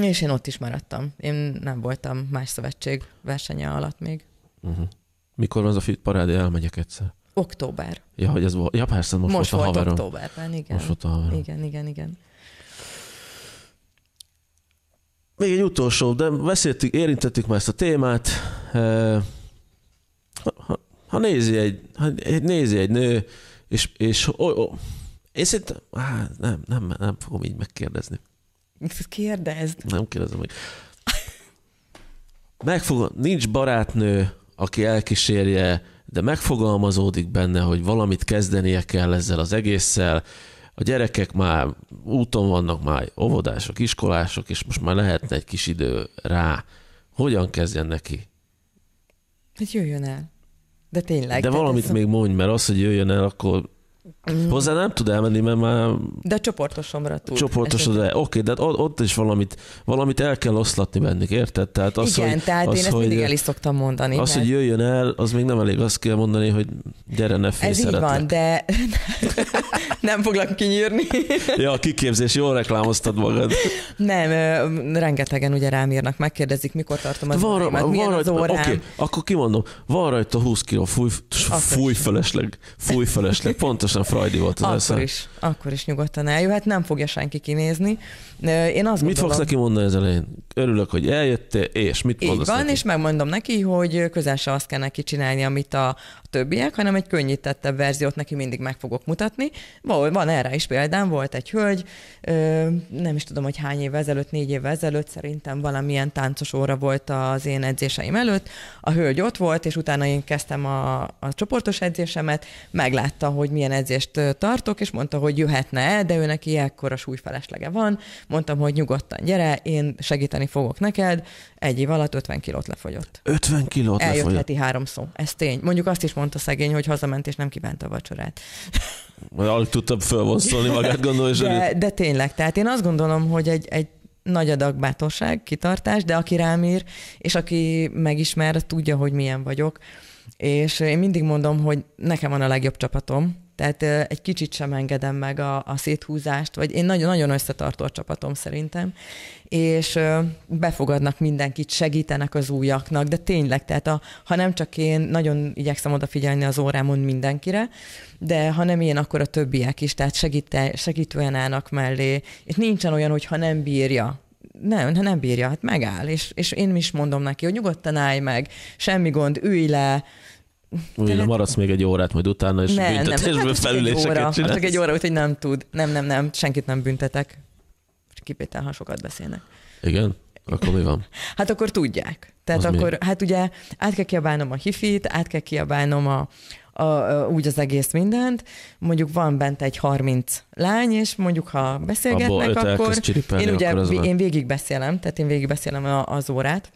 és én ott is maradtam. Én nem voltam más szövetség versenye alatt még. Uh-huh. Mikor van az a Fit Parádé? Elmegyek egyszer. Október. Ja, hogy ez volt. Ja, persze, most, most volt, a haverom. októberben, igen. Most volt a haverom. Igen, igen, igen. Még egy utolsó, de beszéltük, érintettük már ezt a témát. Ha, ha, ha nézi, egy, ha nézi egy nő, és, és ó, ó, én szerintem, á, nem, nem, nem fogom így megkérdezni. Kérdezd. Nem kérdezem meg. Megfogom, nincs barátnő, aki elkísérje, de megfogalmazódik benne, hogy valamit kezdenie kell ezzel az egésszel, a gyerekek már úton vannak, már óvodások, iskolások, és most már lehetne egy kis idő rá. Hogyan kezdjen neki? Hogy hát jöjjön el. De tényleg. De valamit ez még a... mondj, mert az, hogy jöjjön el, akkor Mm. Hozzá nem tud elmenni, mert már... De a csoportosomra tud. el. oké, de ott is valamit, valamit el kell oszlatni bennük, érted? Tehát az, Igen, hogy, tehát az, én ezt hogy, mindig el is szoktam mondani. Az, mert... hogy jöjjön el, az még nem elég, azt kell mondani, hogy gyere, ne félj, Ez így van, de... nem foglak kinyírni. ja, a kiképzés, jól reklámoztad magad. Nem, rengetegen ugye rám írnak, megkérdezik, mikor tartom az van, órámat, milyen rajta, az órám. Oké, akkor kimondom, van rajta 20 kiló, fúj, fúj felesleg, fúj felesleg, pontosan Freudi volt az Akkor eszem. is, akkor is nyugodtan eljöhet, nem fogja senki kinézni. Én azt mit fogsz neki mondani az elején? Örülök, hogy eljöttél, és mit mondasz Így van, neki? és megmondom neki, hogy közel se azt kell neki csinálni, amit a, többiek, hanem egy könnyítettebb verziót neki mindig meg fogok mutatni. Van, van erre is példám, volt egy hölgy, ö, nem is tudom, hogy hány év ezelőtt, négy év ezelőtt szerintem valamilyen táncos óra volt az én edzéseim előtt. A hölgy ott volt, és utána én kezdtem a, a csoportos edzésemet, meglátta, hogy milyen edzést tartok, és mondta, hogy jöhetne el, de ő neki ekkora súlyfeleslege van. Mondtam, hogy nyugodtan gyere, én segíteni fogok neked. Egy év alatt 50 kilót lefogyott. 50 kilót Eljött lefogyott? Eljöttheti háromszó, ez tény. Mondjuk azt is mondom, mondta szegény, hogy hazament és nem kívánta a vacsorát. Alig tudtam fölvosszolni magát, gondolom. de, de tényleg, tehát én azt gondolom, hogy egy, egy nagy adag bátorság, kitartás, de aki rám ír, és aki megismer, tudja, hogy milyen vagyok. És én mindig mondom, hogy nekem van a legjobb csapatom, tehát egy kicsit sem engedem meg a, a széthúzást, vagy én nagyon-nagyon összetartó a csapatom szerintem, és befogadnak mindenkit, segítenek az újaknak, de tényleg, tehát a, ha nem csak én, nagyon igyekszem odafigyelni az órámon mindenkire, de ha nem én, akkor a többiek is, tehát segít segítően állnak mellé, és nincsen olyan, hogy ha nem bírja, nem, nem bírja, hát megáll, és, és én is mondom neki, hogy nyugodtan állj meg, semmi gond, ülj le, Ugye maradsz még egy órát, majd utána, és nem, hát büntetésből nem, felüléseket egy óra, hát csinálsz. Csak egy óra, úgyhogy nem tud. Nem, nem, nem, senkit nem büntetek. Kipétel, ha sokat beszélnek. Igen? Akkor mi van? Hát akkor tudják. Tehát az akkor, mi? hát ugye át kell kiabálnom a hifit, át kell kiabálnom a, a, a, úgy az egész mindent. Mondjuk van bent egy 30 lány, és mondjuk ha beszélgetnek, akkor én ugye akkor én végig beszélem, tehát én végig beszélem az órát,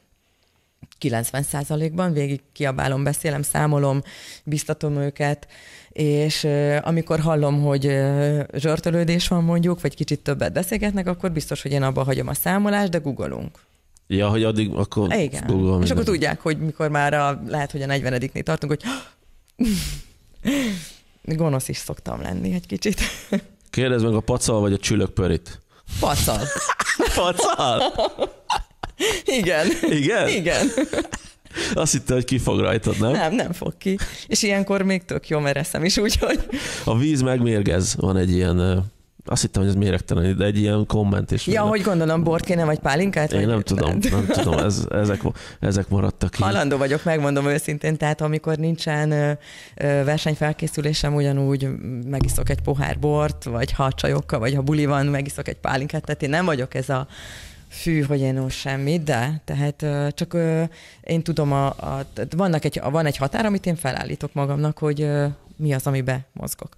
90%-ban végig kiabálom, beszélem, számolom, biztatom őket, és amikor hallom, hogy zsörtölődés van mondjuk, vagy kicsit többet beszélgetnek, akkor biztos, hogy én abba hagyom a számolást, de googolunk. Ja, hogy addig akkor Igen. És minden. akkor tudják, hogy mikor már a, lehet, hogy a 40-nél tartunk, hogy gonosz is szoktam lenni egy kicsit. Kérdezd meg a pacal vagy a csülökpörit. Pacal. pacal? Igen. Igen? Igen. Azt hitte, hogy ki fog rajtad, nem? Nem, nem fog ki. És ilyenkor még tök jó eszem is, hogy A víz megmérgez, van egy ilyen azt hittem, hogy ez méregtelen, de egy ilyen komment is. Ja, hogy gondolom, bort kéne, vagy pálinkát? Én vagy... nem tudom, nem tudom, ez, ezek, ezek maradtak ki. Halandó vagyok, megmondom őszintén, tehát amikor nincsen versenyfelkészülésem, ugyanúgy megiszok egy pohár bort, vagy ha csajokkal, vagy ha buli van, megiszok egy pálinkát, tehát én nem vagyok ez a hogy én úgy semmit, de tehát csak én tudom, a, a, vannak egy, a, van egy határ, amit én felállítok magamnak, hogy mi az, amibe mozgok.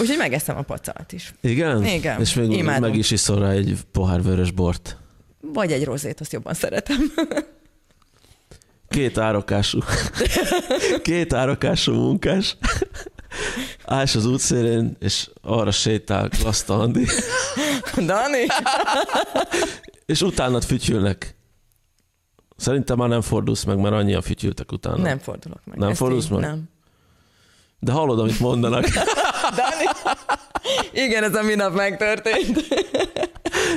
Úgyhogy megeszem a pacalt is. Igen? Igen. És még Imádom. meg is iszol rá egy pohár vörös bort. Vagy egy rozét, azt jobban szeretem. Két árokású. Két árokású munkás. Ás az útszérén, és arra sétál Klaszta Andi. Dani? és utána fütyülnek. Szerintem már nem fordulsz meg, mert annyian fütyültek utána. Nem fordulok meg. Nem Ezt fordulsz így, meg? Nem. De hallod, amit mondanak. Dani? Igen, ez a minap megtörtént.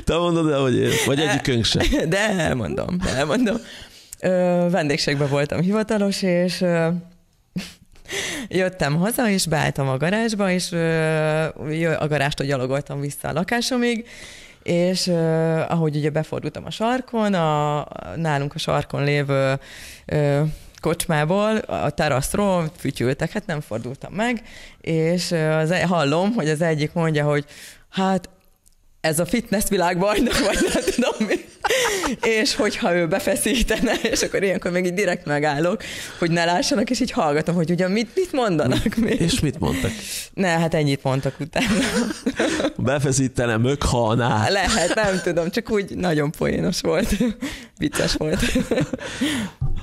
Te mondod el, hogy én? Vagy egyikünk sem? De elmondom, elmondom. Ö, vendégségben voltam hivatalos, és ö, jöttem haza, és beálltam a garázsba, és a garástól gyalogoltam vissza a lakásomig, és ahogy ugye befordultam a sarkon, a, a nálunk a sarkon lévő kocsmából, a teraszról fütyültek, hát nem fordultam meg, és uh, az, e, hallom, hogy az egyik mondja, hogy hát ez a fitness világ bajnok, vagy nem tudom mi. És hogyha ő befeszítene, és akkor ilyenkor még így direkt megállok, hogy ne lássanak, és így hallgatom, hogy ugyan mit, mit mondanak még. És mit mondtak? Ne, hát ennyit mondtak utána. Befeszítene ökhalnál. Lehet, nem tudom, csak úgy nagyon poénos volt. Vicces volt.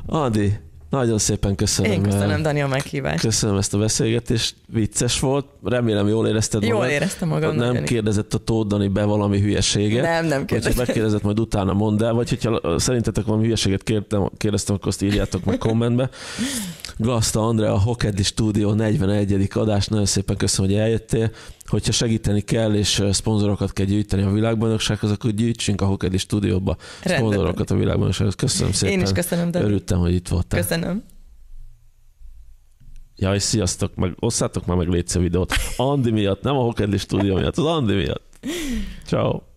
Adi, nagyon szépen köszönöm. Én köszönöm, eh, Dani, a meghívást. Köszönöm ezt a beszélgetést, vicces volt. Remélem jól érezted magad. Jól éreztem magam. Nem Dani. kérdezett a Tóth Dani be valami hülyeséget. Nem, nem kérdezett. Vagy megkérdezett, majd utána mondd el, vagy hogyha szerintetek valami hülyeséget kértem, kérdeztem, akkor azt írjátok meg kommentbe. Glaszta Andrea, a Hokedi Stúdió 41. adás. Nagyon szépen köszönöm, hogy eljöttél hogyha segíteni kell, és szponzorokat kell gyűjteni a világbajnoksághoz, akkor gyűjtsünk a Hokedi stúdióba szponzorokat a világbajnoksághoz. Köszönöm szépen. Én is köszönöm. De... Örültem, hogy itt voltál. Köszönöm. Jaj, sziasztok, meg osszátok már meg létsz a videót. Andi miatt, nem a Hokedi stúdió miatt, az Andi miatt. Ciao.